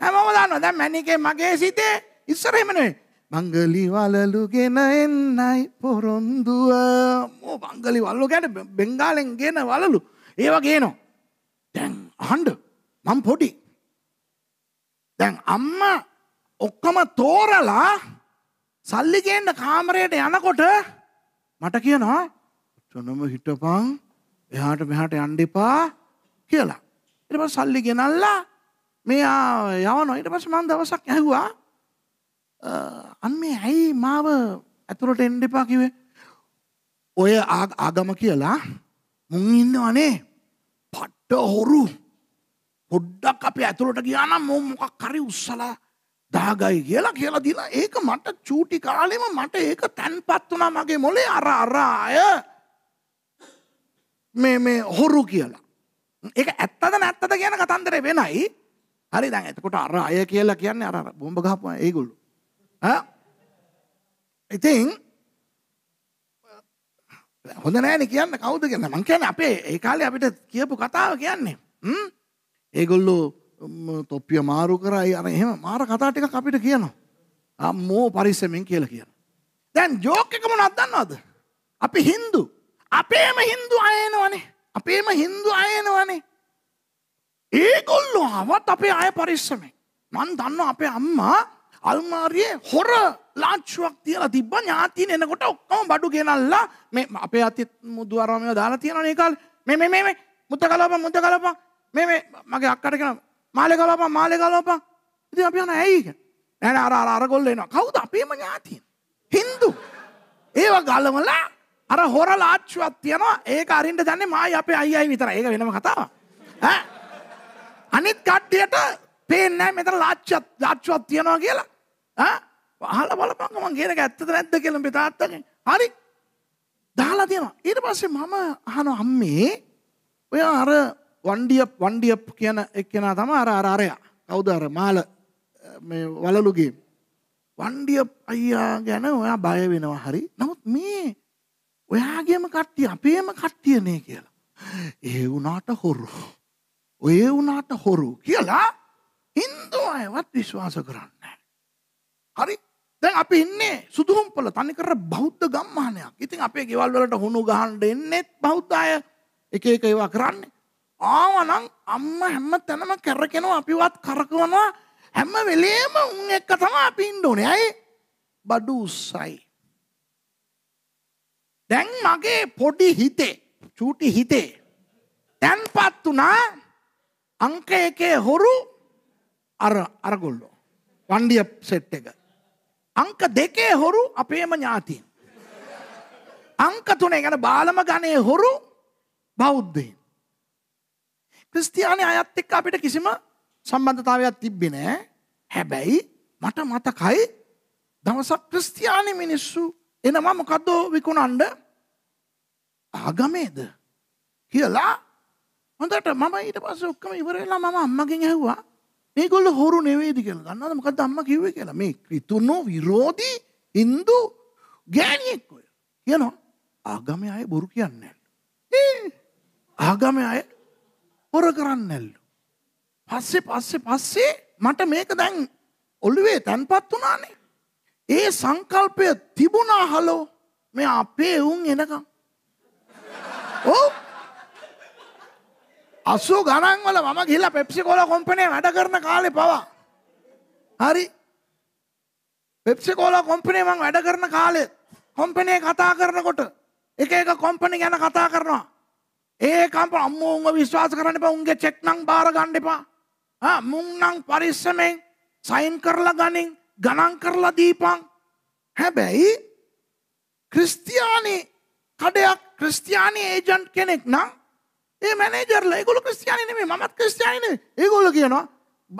හැමෝම දන්නවා දැන් මැනිකේ මගේ සිතේ ඉස්සරහෙම නෙවෙයි මංගලි වලලු ගෙන එන්නයි පොරොන්දුව මෝ මංගලි වලලු කියන්නේ බෙන්ගාලෙන් ගෙන වලලු ඒවා ගේනවා දැන් අහන්න මම පොඩි දැන් අම්මා ඔක්කොම තෝරලා සල්ලි ගේන්න කාමරයට යනකොට මට කියනවා චොනම හිටපන් එහාට මෙහාට යන්න එපා කියලා. ඊට පස්සේ සල්ලි ගෙනල්ලා මෙයා යවන ඊට පස්සේ මම දවසක් ඇහුවා අන් මේ ඇයි මාව ඇතුළට එන්න එපා කිව්වේ ඔය ආගම කියලා මුන් ඉන්නවනේ පට්ට හොරු පොඩ්ඩක් අපි ඇතුළට ගියා නම් මො මොකක් හරි උස්සලා දාගයි කියලා කියලා දීලා ඒක මට චූටි කාලෙම මට ඒක තැන්පත් වුණා මගේ මොලේ අර අර අය මේ මේ හොරු කියලා. ඒක ඇත්තද නැත්තද කියන කතන්දරේ වෙනයි. හරි දැන් එතකොට අර අය කියලා කියන්නේ අර බෝම්බ ගහපුවා ඒගොල්ලෝ. ඈ ඉතින් හොඳ නෑනේ කියන්න කවුද කියලා. මං කියන්නේ අපේ ඒ කාලේ අපිට කියපු කතාව කියන්නේ. හ්ම් ඒගොල්ලෝ තොප්පිය මාරු කරයි අර එහෙම මාර කතා ටිකක් අපිට කියනවා. අම්මෝ පරිස්සමෙන් කියලා කියනවා. දැන් ජෝක් එක මොනවද දන්නවද? අපි Hindu. අපේම Hindu අය එනවනේ. අපේම Hindu අය එනවනේ. ඒගොල්ලො අවත් අපේ අය පරිස්සමෙන්. මන් දන්න අපේ අම්මා අල්මාරයේ හොර ලාංචුවක් තියලා තිබ්බ ඥාතින් එනකොට ඔක්කොම බඩු ගෙනල්ලා මේ අපේ අතිත් මුදු අරමය දාලා තියෙනවනේ ඒ කාලේ. මේ මේ මේ මේ මුත්ත ගලවපන් මුත්ත ගලවපන්. මේ මේ මගේ අක්කට කියනවා මාලේ ගලවපන් මාලේ ගලවපන්. ඉතින් අපි යන ඇයි කියලා. නෑ නෑ අර අර අරගොල්ලෝ එනවා. කවුද අපේම ඥාතින්? Hindu. ඒව ගලවලා අර හොර ලාච්චුවක් තියනවා. ඒක අරින්න දන්නේ මායි අපේ අයියයි විතරයි. ඒක වෙනම කතාවක්. ඈ අනිත් කට්ටියට පේනෑ මෙත ලාච්චත් ලාච්චුවත් තියනවා කියලා හල බලපංගම කියන ඇත්තත නැද්ද කියලම් පිතාත්තක හරි දාලා තියෙනවා ඊට පස්සේ මම අහන අම්මේ ඔය අර වන්ඩියප් වන්ඩියප් කියන එක්කෙනා තම අර අර අරයා කවුද අර මාල වලලුගේ වන්ඩියප් අයියා ගැන ඔයා බය වෙනවා හරි නමුත් මේ ඔයාගේම කට්ටිය අපේම කට්ටියනේ කියලා ඒ වුණාට හොරු ඔය වුණාට හොරු කියලා හින්දු අයවත් විශ්වාස කරන්න. හරි දැන් අපි ඉන්නේ සුදුහුම්පල තනිකර බෞද්ධ ගම්මානයක්. ඉතින් අපේ ගෙවල් වලට හුණු ගහන්න එන්නෙත් බෞද්ධ අය එක එක ඒවා කරන්නේ. ආවනම් අම්මා හැම තැනම කරකිනවා අපිවත් කරකවනවා හැම වෙලේම උන් එක්ක තමයි අපි ඉන්න ඕනේ. ඇයි? බඩු උස්සයි. දැන් මගේ පොඩි හිතේ, චූටි හිතේ තැන්පත් උනා අංක එකේ හොරු අර අරගොල්ලෝ. වන්ඩිය සෙට් එක. අංක දෙකේ හොරු අපේම ඥාතින්. අංක තුනේ ගැන බාලම ගණය හොරු බෞද්ධයෙන්. ක්‍රස්තියානි අයත් එක්ක අපිට කිසිම සම්බන්ධතාවයක් තිබ්බෙනෑ හැබැයි මට මතකයි දවසක් ක්‍රස්තියානි මිනිස්සු එනවා මොකක්දෝ විකුණන්ඩ ආගමේද කියලා හොඳට මම ඊට පස්සේ ඔක්කොම ඉවර වෙලා මම අම්මගෙන් ඇහුවා මේගොල්ලෝ හොරු නෙවෙයිද කියලා. දන්නවද මොකද්ද අම්මා කිව්වේ කියලා? මේ ක්‍රිතුණු විරෝධී Hindu ගෑණියෙක් ඔය. කියනවා ආගමේ අය බොරු කියන්නේ නැල්ලු. ඒ ආගමේ අය හොර කරන්නේ නැල්ලු. පස්සේ පස්සේ පස්සේ මට මේක දැන් ඔළුවේ තැන්පත් වුණානේ. ඒ සංකල්පය තිබුණා හලෝ. මේ අපේ උන් එනකම්. ඔව් අස්සූ ගණන්වල මම ගිල්ල පෙප්සි කොල කොම්පනේ වැඩ කරන කාලෙ පවා. හරි පෙප්සි කෝල කොම්පනේ මං වැඩ කරන කාලෙ කොම්පනේ කතා කරනකොට එක එක කොම්පනි ගැන කතා කරනවා. ඒ කම්ප අම්ම උන්ව විශ්වාස කරන්න එපා උන්ගේ චෙක් නම් බාර ගන්න එපා. ආ මුන් නම් පරිස්සමෙන් සයින් කරලා ගනින් ගණන් කරලා දීපන්. හැබැයි ක්‍රිස්තියානි කඩයක් ක්‍රිස්තියානි ඒජන්ට් කෙනෙක් නම් ඒ මැනේජර්ල ඒගොලු ක්‍රස්ටයානි නෙමේ මත් ක්‍රස්ටයානින ඒගොල්ල කියනවා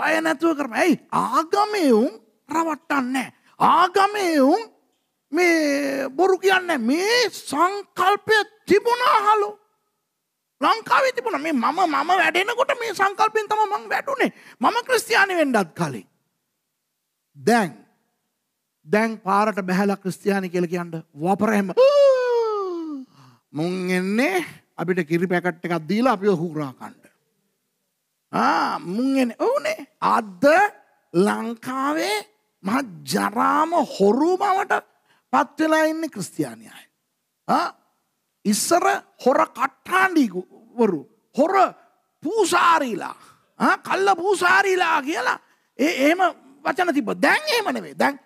බය නැතුව කරම ඇයි ආගමයවුම් රවට්ටන්න ආගමයවුම් මේ බොරු කියන්න මේ සංකල්පය තිබුණා හලෝ ලංකාවේ තිබුණ මේ මම මම වැඩෙනකොට මේ සංකල්පෙන් තම මං වැඩුනේ මම ක්‍රස්තියානි වෙන්ඩත් කලින් දැන් දැන් පාරට බැහලා ක්‍රස්තියානි කියල කියන්න වපරහෙම මුන් එන්නේ අපිට කිරි පැකට් එකක් දීලා අපි හුරා කණ්ඩ. මුංගෙන ඕනේ අද ලංකාවේ මහ ජරාම හොරු බවට පත්වෙලා ඉන්න ක්‍රස්තියානයයි. ඉස්සර හොර කට්ටාන්ඩිවරු හොර පූසාරීලා කල්ල පූසාරීලා කියලා ඒ ඒම වචන තිබ දැන් ඒමනවේ දැන්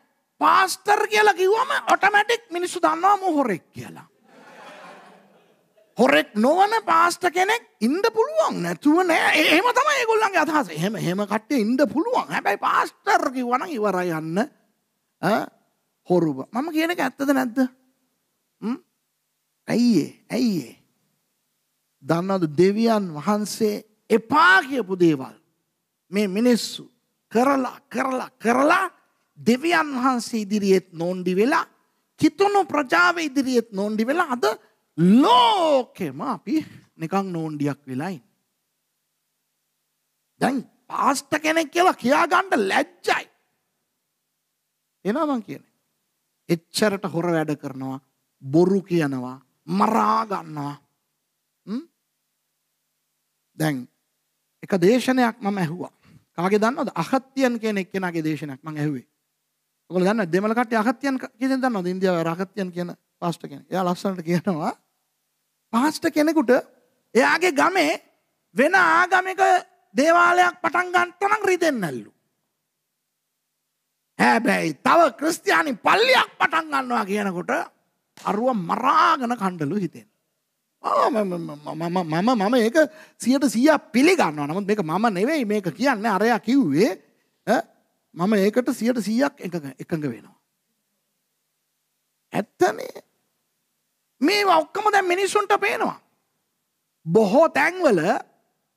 පාස්ටර් කියලා කිව්වම ඔටමැටික් මිනිස්සු දන්නවා මොහොරෙක් කියලා. හොරෙක් නොවන පාස්ට කෙනෙක් ඉන්ඩ පුළුවන් නැතුව නෑ ඒම තම ඒගොල්ලන්ගේ අදහස එහෙම හෙම කට්ටේ ඉන්ඩ පුළුවන් හැබැයි පාස්ටර් කිවන ඉවර යන්න හොරුබ මම කියනක ඇත්තද නැද්ද ඇයිඒ ඇයිඒ දන්නවද දෙවියන් වහන්සේ එපා කියපු දේවල් මේ මිනිස්සු කරලා කරලා කරලා දෙවියන් වහන්සේ ඉදිරියේත් නෝන්ඩි වෙලා කිතුුණු ප්‍රජාව ඉදිරියේත් නෝන්ඩි වෙලා අද ලෝකෙම අපි නිකං නෝන්ඩියක් වෙලයි. දැන් පාස්ට කෙනෙක් කියලා කියාගණ්ඩ ලැජ්ජයි. එනමං කියන. එච්චරට හොර වැඩ කරනවා බොරු කියනවා මරාගන්නවා දැන් එක දේශනයක් මම ඇහුවා කාගේ දන්නවද අහත්තියන් කෙනෙක් කෙනගේ දේශනයක් මං ඇහුවේ ඔකල දන්න දෙමළ කට්ටිය අහත්තියන් කියන දන්නවද ඉන්දියාවේ අහත්තියන් කියන පාස්ට කෙන එයා ලස්සනට කියනවා පාස්ට කෙනෙකුට එයාගේ ගමේ වෙන ආගමික දේවාලයක් පටන් ගන්නතනම් රිදෙන්නැල්ලු. හැබැයි තව ක්‍රිස්තියානි පල්ලියක් පටන් ගන්නවා කියනකොට අරුව මරාගෙන කණ්ඩලු හිතෙන්. මම මම ඒක සියට සිය පිළිගන්නවා නමුත් මේක මම නෙවෙයි මේක කියන්න අරයා කිව්වේ මම ඒකට සියට සීයක් එකඟ වෙනවා. ඇත්තනේ මේ ඔක්කම දැන් මිනිස්සුන්ට පේනවා. බොහෝ තැන්වල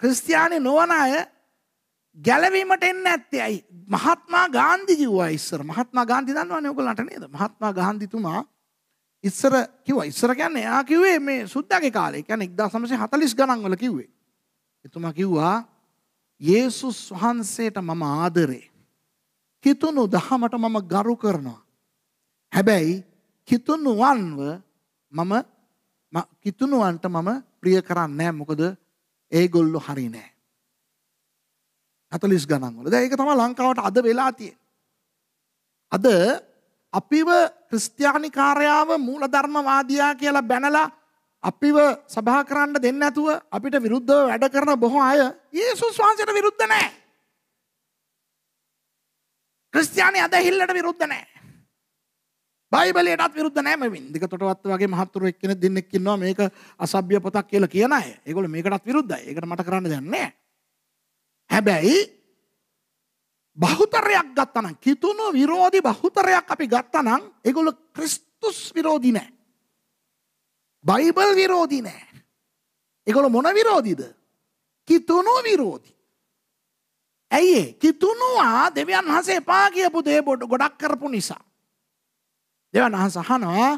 ක්‍රිස්තියානි නොවන අය ගැලවීමට එන්න ඇත්තේ ඇයි මහත්මා ගාන්ධි කිව්වා ඉස්සර මහත්මා ගාන්ධි දන්නවනේ ඔයගලන්ට නේද මහත්මා ගාන්ධිතුමා ඉස්සර කිව්වා ඉස්සර කියන්නේ එයා කිව්වේ මේ සුද්දාගේ කාලේ කියන්නේ 1940 ගණන් වල කිව්වේ එතුමා කිව්වා යේසුස් වහන්සේට මම ආදරේ කිතුණු දහමට මම ගරු කරනවා හැබැයි කිතුණුවන්ව මම කිතුුණුවන්ට මම ප්‍රිය කරන්න නෑ මොකද ඒගොල්ලො හරි නෑ. හතලිස් ගණන්වල ද ඒක තම ලංකාවට අද වෙලා තියෙන්. අද අපිව ක්‍රස්තියානිකාරයාව මූල ධර්මවාදයා කියලා බැනලා අපිව සභා කරන්න දෙන්න ඇතුව අපිට විරුද්ධව වැඩ කරන බොහෝ අය ඒ සුස්වාන්සයට විරුද්ධ නෑ. ක්‍රස්තියානි අද හිල්ලට විරුද්ධ නෑ. බයිබලයටත් විරුද්ධ නෑ මෙවින් දික තොටවත් වගේ මහත්තුරු එක්කෙන දෙන්නෙක් ඉන්නවා මේක අසභ්‍ය පොතක් කියලා කියන අය. ඒගොල්ලෝ මේකටත් විරුද්ධයි. ඒකට මට කරන්න දෙයක් නෑ. හැබැයි බහුතරයක් ගත්තනම් කිතුණු විරෝධී බහුතරයක් අපි ගත්තනම් ඒගොල්ලෝ ක්‍රිස්තුස් විරෝධී නෑ. බයිබල් විරෝධී නෑ. ඒගොල්ලෝ මොන විරෝධීද? කිතුණු විරෝධී. ඇයි ඒ? කිතුණුවා දෙවියන් වහන්සේ එපා කියපු දේ ගොඩක් කරපු නිසා. දෙවන් අහස අහනවා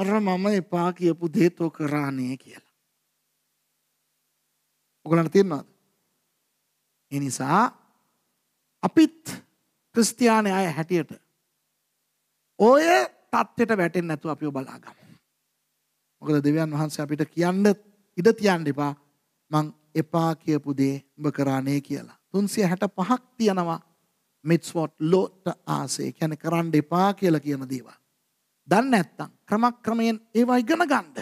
අර මම එපා කියපු දේතෝ කරානේ කියලා. ඔගලන්ට තේරෙනවද? ඒ නිසා අපිත් ක්‍රිස්තියානි අය හැටියට ඔය தත්ත්වයට වැටෙන්නේ නැතුව අපිව බලාගමු. මොකද දෙවියන් වහන්සේ අපිට කියන්න ඉඩ තියන්න එපා මං එපා කියපු දේ උඹ කරානේ කියලා. 365ක් තියනවා මිත්ස්වොට් ලෝට ආසේ කියන්නේ කරන්න එපා කියලා කියන දේවල්. දන්න ඇත්තං ක්‍රමක්‍රමයෙන් ඒවා ඉගෙන ගණ්ඩ.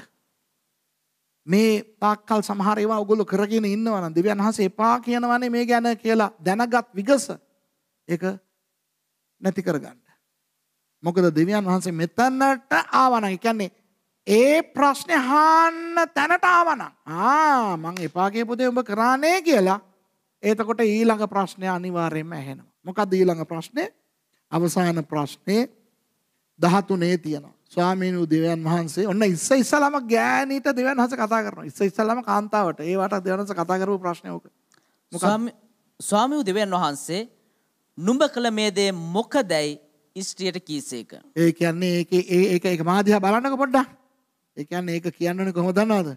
මේ තාක්කල් සමහරවා ඔගොලු කරගෙන ඉන්නවන දෙවන් හස එපා කියනවනේ මේ ගැන කියලා දැනගත් විගස එක නැති කරගන්න. මොකද දෙවියන් වහන්සේ මෙතන්නට ආවන එකන්නේ ඒ ප්‍රශ්නය හාන්න තැනට ආවනම් ආ මං එපාගේ පුදේ උඹ කරානේ කියලා එතකොට ඊළඟ ප්‍රශ්නය අනිවාර්යෙන්ම ඇහෙනවා. මොකක් දීළඟ ප්‍රශ්නය අවසාන ප්‍රශ්නය 13 තියෙනවා. ස්වාමීන් වූ දෙවියන් වහන්සේ ඔන්න ඉස්ස ඉස්සලාම ගෑණීට දෙවියන් වහන්සේ කතා කරනවා. ඉස්ස ඉස්සලාම කාන්තාවට. ඒ වට දෙවියන් වහන්සේ කතා කරපු ප්‍රශ්නේ ඕක. මොකක්ද? ස්වාමී වූ දෙවියන් වහන්සේ නුඹ කළ මේ දේ මොකදයි ඉස්ත්‍රියට කීසේක. ඒ කියන්නේ ඒකේ ඒ ඒක ඒක මාදිහා බලන්නකො පොඩ්ඩක්. ඒ කියන්නේ ඒක කියන්නේ කොහොමද දන්නවද?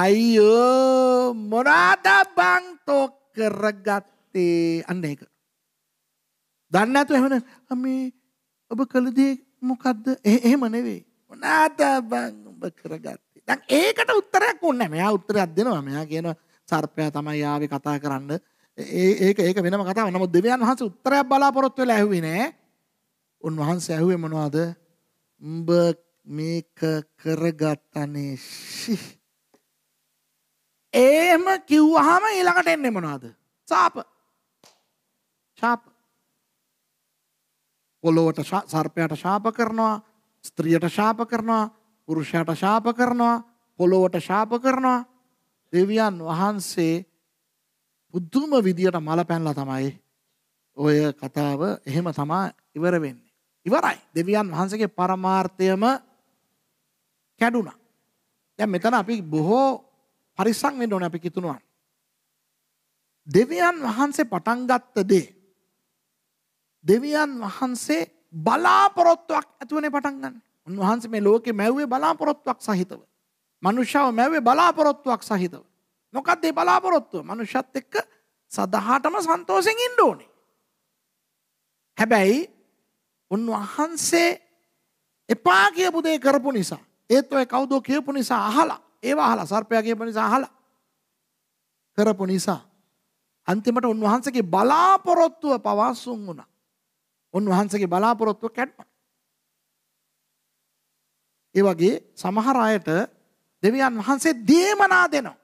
අයියෝ මොනාද බං තෝ කරගත්තේ අන්න ඒක. දන්නේ නැතුව එහෙම අම්මේ ඔබ කළ දේ මොකද්ද? එහෙම නෙවෙයි. මොනාද බං උඹ කරගත්තේ? දැන් ඒකට උත්තරයක් ඕනේ නැහැ. මෙයා උත්තරයක් දෙනවා. මෙයා කියනවා සර්පයා තමයි ආවේ කතා කරන්න. ඒ ඒක ඒක වෙනම කතාවක්. නමුත් දෙවියන් වහන්සේ උත්තරයක් බලාපොරොත්තු වෙලා ඇහුවේ නෑ. උන්වහන්සේ ඇහුවේ මොනවද? උඹ මේක කරගත්තනේ. එහෙම කිව්වහම ඊළඟට එන්නේ මොනවද? සාප. ශාප. පොළොවට සර්පයට ශාප කරනවා ස්ත්‍රියට ශාප කරනවා පුරුෂයට ශාප කරනවා පොළොවට ශාප කරනවා දෙවියන් වහන්සේ පුදුම විදියට මල පැනලා තමයි ඔය කතාව එහෙම තමා ඉවර වෙන්නේ. ඉවරයි. දෙවියන් වහන්සේගේ පරමාර්ථයම කැඩුනා. දැන් මෙතන අපි බොහෝ පරිස්සම් වෙන්න ඕනේ අපි කිතුනුවන්. දෙවියන් වහන්සේ පටන් ගත්ත දේ දෙවියන් වහන්සේ බලාපොරොත්තුවක් ඇතුවනේ පටන් ගන්න. උන්වහන්සේ මේ ලෝකේ මැව්වේ බලාපොරොත්තුවක් සහිතව. මනුෂ්‍යව මැව්වේ බලාපොරොත්තුවක් සහිතව. මොකක්ද මේ බලාපොරොත්තුව? මනුෂ්‍යත් එක්ක සදහාටම සන්තෝෂෙන් ඉන්න ඕනේ. හැබැයි උන්වහන්සේ එපා කියපු දේ කරපු නිසා ඒත් ඔය කවුදෝ කියපු නිසා අහලා ඒවා අහලා සර්පයා කියපු නිසා අහලා කරපු නිසා අන්තිමට උන්වහන්සේගේ බලාපොරොත්තුව පවාසුන් වුණා. උන්වහන්සේගේ බලාපොරොත්තුව කැඩුණා. ඒ වගේ සමහර අයට දෙවියන් වහන්සේ දීමනා දෙනවා.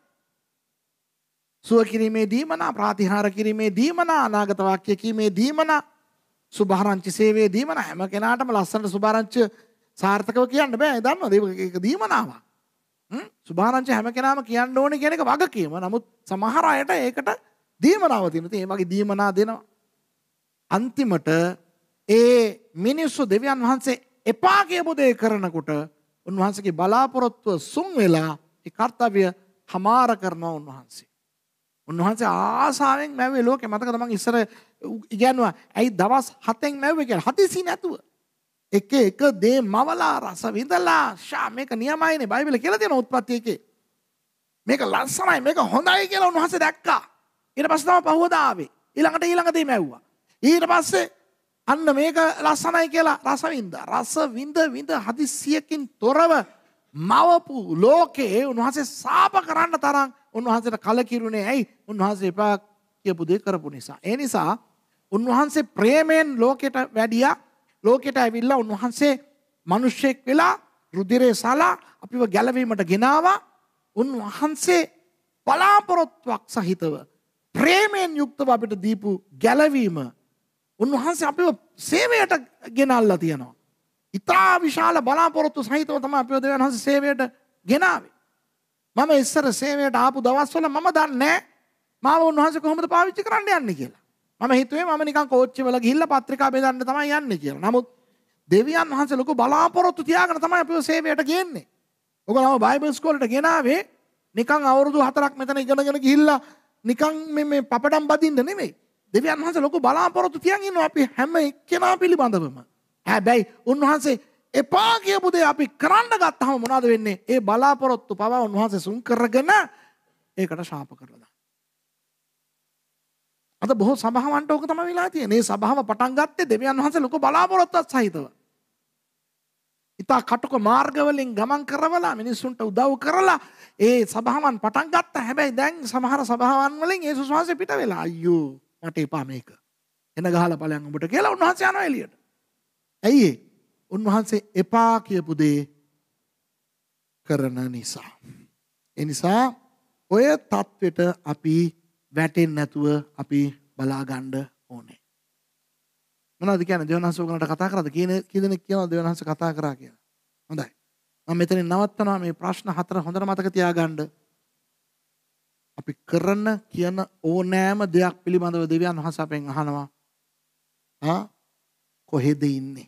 සුව කිරීමේ දීමනා, ප්‍රාතිහාර කිරීමේ දීමනා, අනාගත වාක්‍ය කීමේ දීමනා, සුභාරංචි සේවයේ දීමනා හැම කෙනාටම ලස්සනට සුභාරංචි සාර්ථකව කියන්න බෑ. දන්නවද? ඒක දීමනාවක්. සුභාරංචි හැම කෙනාම කියන්න ඕනේ කියන එක වගකීම. නමුත් සමහර අයට ඒකට දීමනාව තියෙනවා. ඉතින් මේ වගේ දීමනා දෙනවා. අන්තිමට ඒ මිනිස්සු දෙවියන් වහන්සේ එපා කියපු දේ කරනකොට උන්වහන්සේගේ බලාපොරොත්තුව සුන් වෙලා ඒ කාර්යය හමාර කරනවා උන්වහන්සේ. උන්වහන්සේ ආසාවෙන් මැව්වේ ලෝකේ මතක තමන් ඉස්සර ඉගෙනුවා. ඇයි දවස් 7න් මැව්වේ කියලා. හදිසි නැතුව. එක එක දේ මවලා රස විඳලා ෂා මේක නියමයිනේ බයිබලේ කියලා තියෙන උත්පත්ති එකේ. මේක ලස්සනයි මේක හොඳයි කියලා උන්වහන්සේ දැක්කා. ඊට පස්සේ තමයි පහවදා ආවේ. ඊළඟට ඊළඟ දේ මැව්වා. ඊට පස්සේ අන්න මේක ලස්සනයි කියලා රසවින්ද. රස විඳ විඳ හදිස්සියකින් තොරව මවපු ලෝකයේ උන්වහන්සේ සාප කරන්න තරම් උන්වහන්සේට කලකිරුණේ ඇයි? උන්වහන්සේ එපා කියපු දේ කරපු නිසා. ඒ නිසා උන්වහන්සේ ප්‍රේමයෙන් ලෝකයට වැඩියා. ලෝකයට ඇවිල්ලා උන්වහන්සේ මිනිස්සෙක් වෙලා රුධිරේ සලා අපිව ගැලවීමට ගෙනාවා. උන්වහන්සේ බලාපොරොත්තුවක් සහිතව ප්‍රේමයෙන් යුක්තව අපිට දීපු ගැලවීම උන්වහන්සේ අපිව සේවයට ගෙනල්ලා තියෙනවා. ඉතා විශාල බලාපොරොත්තු සහිතව තමයි අපිව දෙවියන් වහන්සේ සේවයට ගෙනාවේ. මම ඉස්සර සේවයට ආපු දවස්වල මම දන්නේ මාව උන්වහන්සේ කොහොමද පාවිච්චි කරන්න යන්නේ කියලා. මම හිතුවේ මම නිකන් කෝච්චි වල ගිහිල්ලා පත්‍රිකා බෙදන්න තමයි යන්නේ කියලා. නමුත් දෙවියන් වහන්සේ ලොකු බලාපොරොත්තු තියාගෙන තමයි අපිව සේවයට ගේන්නේ. ඔයගොල්ලෝ බයිබල් ස්කෝලේට ගෙනාවේ නිකන් අවුරුදු 4ක් මෙතන ඉගෙනගෙන ගිහිල්ලා නිකන් මේ මේ පපඩම් බදින්න නෙමෙයි. දෙවියන් වහන්සේ ලොකු බලාපොරොත්තු තියන් ඉන්නවා අපි හැම එක්කෙනා පිළිබඳවම. හැබැයි උන්වහන්සේ එපා කියපු දේ අපි කරන්න ගත්තහම මොනවද වෙන්නේ? ඒ බලාපොරොත්තු පවා උන්වහන්සේ සුන් කරගෙන ඒකට ශාප කරලා දානවා. අද බොහෝ සභාවන්ට ඕක තමයි වෙලා තියෙන්නේ. මේ සභාව පටන් ගත්තේ දෙවියන් වහන්සේ ලොකු බලාපොරොත්තුවක් සහිතව. ඉතා කටුක මාර්ගවලින් ගමන් කරවලා මිනිස්සුන්ට උදව් කරලා ඒ සභාවන් පටන් ගත්තා. හැබැයි දැන් සමහර සභාවන් වලින් ඒ සුස්වාසය පිට වෙලා අයියෝ මට එපා මේක. එන ගහලා ඵලයන් ඔබට කියලා උන්වහන්සේ යනවා එළියට. ඇයි ඒ? උන්වහන්සේ එපා කියපු දේ කරන නිසා. ඒ නිසා ඔය தത്വෙට අපි වැටෙන්නේ නැතුව අපි බලා ගන්න ඕනේ. මොනවද කියන්නේ දෙවනහස ඔයගලන්ට කතා කරාද? කී දෙනෙක් කියනවා දෙවනහස කතා කරා කියලා. හොඳයි. මම මෙතනින් නවත්තනවා මේ ප්‍රශ්න හතර හොඳට මතක තියාගන්න. අපි කරන කියන ඕනෑම දෙයක් පිළිබඳව දෙවියන් වහන්සේ අපෙන් අහනවා. ආ කොහෙද ඉන්නේ?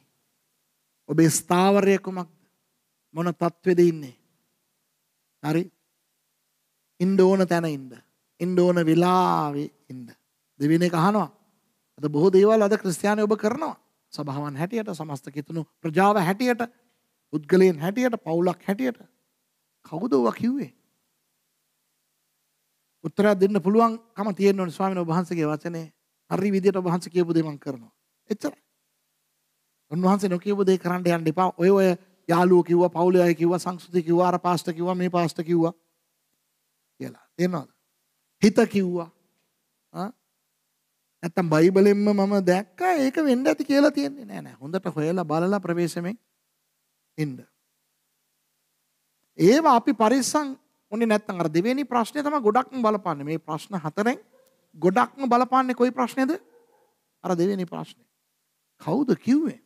ඔබේ ස්ථාවරය කුමක්ද? මොන තත්ත්වෙද ඉන්නේ? හරි. ඉන්න ඕන තැන ඉන්න. ඉන්න ඕන වෙලාවේ ඉන්න. දෙවියන් එක අහනවා. අද බොහෝ දේවල් අද ක්‍රිස්තියානි ඔබ කරනවා. සභාවන් හැටියට, සමස්ත කිතුණු ප්‍රජාව හැටියට, උද්ගලයන් හැටියට, පවුලක් හැටියට. කවුද ඔවා කිව්වේ? උත්තරයක් දෙන්න පුළුවන් කම තියෙන්න ඕනේ ස්වාමීන් වහන්සේගේ වචනේ හරි විදියට ඔබ වහන්සේ කියපු දේ මම කරනවා. එච්චරයි. උන්වහන්සේ නොකියපු දේ කරන්න යන්න එපා. ඔය ඔය යාළුවෝ කිව්වා, පවුලේ අය කිව්වා, සංස්කෘතිය කිව්වා, අර පාස්ටර් කිව්වා, මේ පාස්ටර් කිව්වා කියලා. තේරෙනවද? හිත කිව්වා. ආ නැත්තම් බයිබලෙන්ම මම දැක්කා ඒක වෙන්න ඇති කියලා තියෙන්නේ නෑ නෑ හොඳට හොයලා බලලා ප්‍රවේශමෙන් එන්න ඒවා අපි පරිස්සම් උනේ නැත්නම් අර දෙවෙනි ප්‍රශ්නේ තමයි ගොඩක්ම බලපාන්නේ. මේ ප්‍රශ්න හතරෙන් ගොඩක්ම බලපාන්නේ කොයි ප්‍රශ්නේද? අර දෙවෙනි ප්‍රශ්නේ. කවුද කිව්වේ?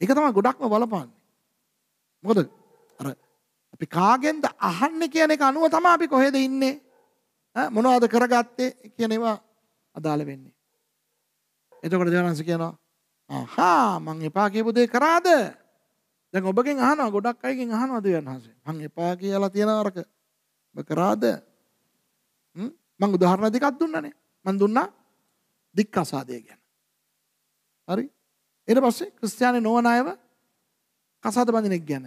ඒක තමයි ගොඩක්ම බලපාන්නේ. මොකද අර අපි කාගෙන්ද අහන්නේ කියන එක අනුව තමයි අපි කොහෙද ඉන්නේ? මොනවද කරගත්තේ කියන ඒවා අදාළ වෙන්නේ. එතකොට දේවනාංශ කියනවා ආහා මං එපා කියපු දේ කරාද? දැන් ඔබගෙන් අහනවා ගොඩක් අයගෙන් අහනවා දෙවියන් වහන්සේ මං එපා කියලා තියන අරක ඔබ කරාද මං උදාහරණ දෙකක් දුන්නනේ මං දුන්නා දික්කසාදය ගැන හරි ඊට පස්සේ ක්‍රිස්තියානි නොවන අයව කසාද බඳිනෙක් ගැන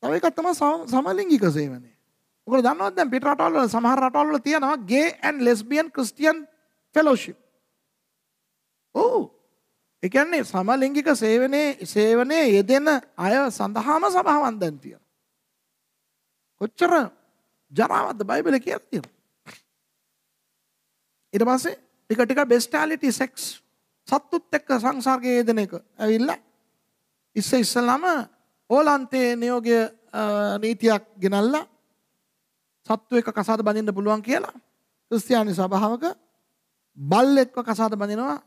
තව එකක් තමයි සමලිංගික සේවනය ඔකල දන්නවද දැන් පිට රටවල් වල සමහර රටවල් වල තියෙනවා gay and lesbian Christian fellowship ඕ ඒ කියන්නේ සමලිංගික සේවනයේ සේවනයේ යෙදෙන අය සඳහාම සභාවන් දැන් තියෙනවා. කොච්චර ජරාවක්ද බයිබලේ කියලා තියෙනවා. ඊට පස්සේ ටික ටික බෙස්ටාලිටි සෙක්ස් සත්තුත් එක්ක සංසර්ගයේ යෙදෙන එක ඇවිල්ලා ඉස්ස ඉස්සලාම ඕලන්තේ නියෝගය නීතියක් ගෙනල්ලා සත්තු එක කසාද බඳින්න පුළුවන් කියලා ක්‍රිස්තියානි සභාවක බල්ලෙක්ව කසාද බඳිනවා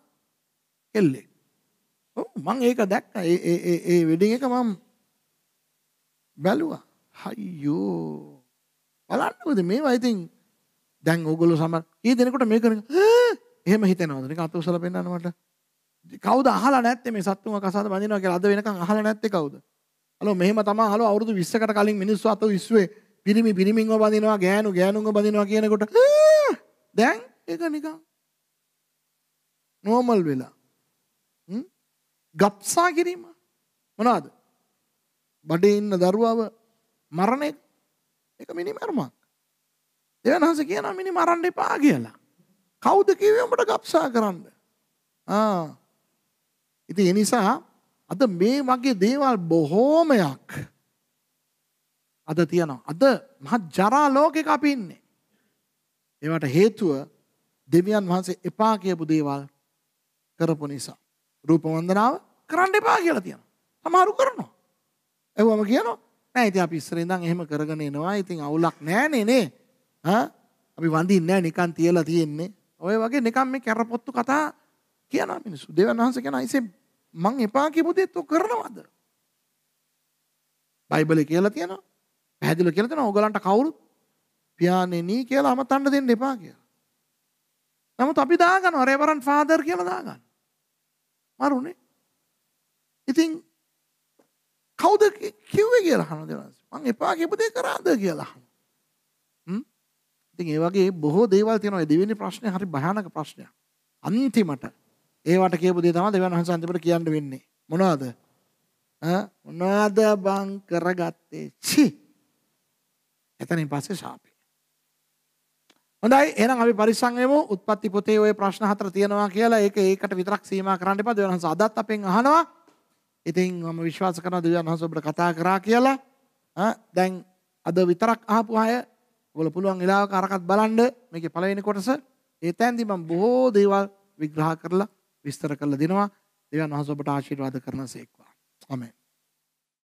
කෙල්ලෙක්. මං ඒක දැක්ක ඒ වෙඩින් එක මම බැලුවා හයියෝ බලන්නකොද මේවා ඉතින් දැන් ඕගොල්ලෝ සමහර ඊ දෙනකොට මේක එහෙම හිතෙනවද නිකන් අත උසලා පෙන්නන්න මට කවුද අහලා නැත්තේ මේ සත්තුන්ව කසාද බඳිනවා කියලා අද වෙනකන් අහලා නැත්තේ කවුද හලෝ මෙහෙම තමයි හලෝ අවුරුදු 20කට කලින් මිනිස්සු අත විශ්වේ පිරිමි පිරිමින්ව බඳිනවා ගෑනු ගෑනුන්ව බඳිනවා කියනකොට දැන් ඒක නිකන් නෝමල් වෙලා ගප්සා කිරීම මොනවාද? බඩේ ඉන්න දරුවව මරණ එක ඒක මිනි මරමක්. දෙවියන් වහන්සේ කියනවා මිනි මරන්න එපා කියලා. කවුද කිව්වේ උඹට ගප්සා කරන්න? ආ. ඉතින් ඒ නිසා අද මේ වගේ දේවල් බොහෝමයක් අද තියෙනවා. අද මහ ජරා ලෝකෙක අපි ඉන්නේ. ඒවට හේතුව දෙවියන් වහන්සේ එපා කියපු දේවල් කරපු නිසා. රූප වන්දනාව කරන්න එපා කියලා තියෙනවා. සමහරු කරනවා. එවම කියනවා නෑ ඉතින් අපි ඉස්සර ඉඳන් එහෙම කරගෙන එනවා. ඉතින් අවුලක් නෑනේ නේ. ආ අපි වඳින්නේ නෑ නිකන් තියලා තියෙන්නේ. ඔය වගේ නිකන් මේ කැරපොත්තු කතා කියනවා මිනිස්සු. දෙවන් වහන්සේ කියන අයිසේ මං එපා කියපු දේත් ඔය කරනවද? බයිබලේ කියලා තියෙනවා. පැහැදිලිව කියලා තියෙනවා ඕගලන්ට කවුරුත් පියාණෙනි කියලා අමතන්න දෙන්න එපා කියලා. නමුත් අපි දාගන්නවා රෙවරන්ඩ් ෆාදර් කියලා දාගන්නවා. මරුණේ. ඉතින් කවුද කිව්වේ කියලා අහන දෙනස්. මං එපා කියපු දේ කරාද කියලා අහන. හ්ම්. ඉතින් ඒ වගේ බොහෝ දේවල් තියෙනවා. දෙවෙනි ප්‍රශ්නේ හරි භයානක ප්‍රශ්නයක්. අන්තිමට ඒවට කියපු දේ තමයි දෙවියන් වහන්සේ අන්තිමට කියන්න වෙන්නේ. මොනවද? ඈ මොනවද බං කරගත්තේ? චි. එතනින් පස්සේ ශාපේ. හොඳයි එහෙනම් අපි පරිස්සම් වෙමු උත්පත්ති පොතේ ওই ප්‍රශ්න හතර තියෙනවා කියලා ඒක ඒකට විතරක් සීමා කරන්න එපා දෙවියන් වහන්සේ අදත් අපෙන් අහනවා ඉතින් මම විශ්වාස කරනවා දෙවියන් වහන්සේ ඔබට කතා කරා කියලා ආ දැන් අද විතරක් අහපු අය ඔයගොල්ලෝ පුළුවන් වෙලාවක අරකට බලන්න මේකේ පළවෙනි කොටස ඒතෙන්දී මම බොහෝ දේවල් විග්‍රහ කරලා විස්තර කරලා දෙනවා දෙවියන් වහන්සේ ඔබට ආශිර්වාද කරනසේක්වා ආමෙන්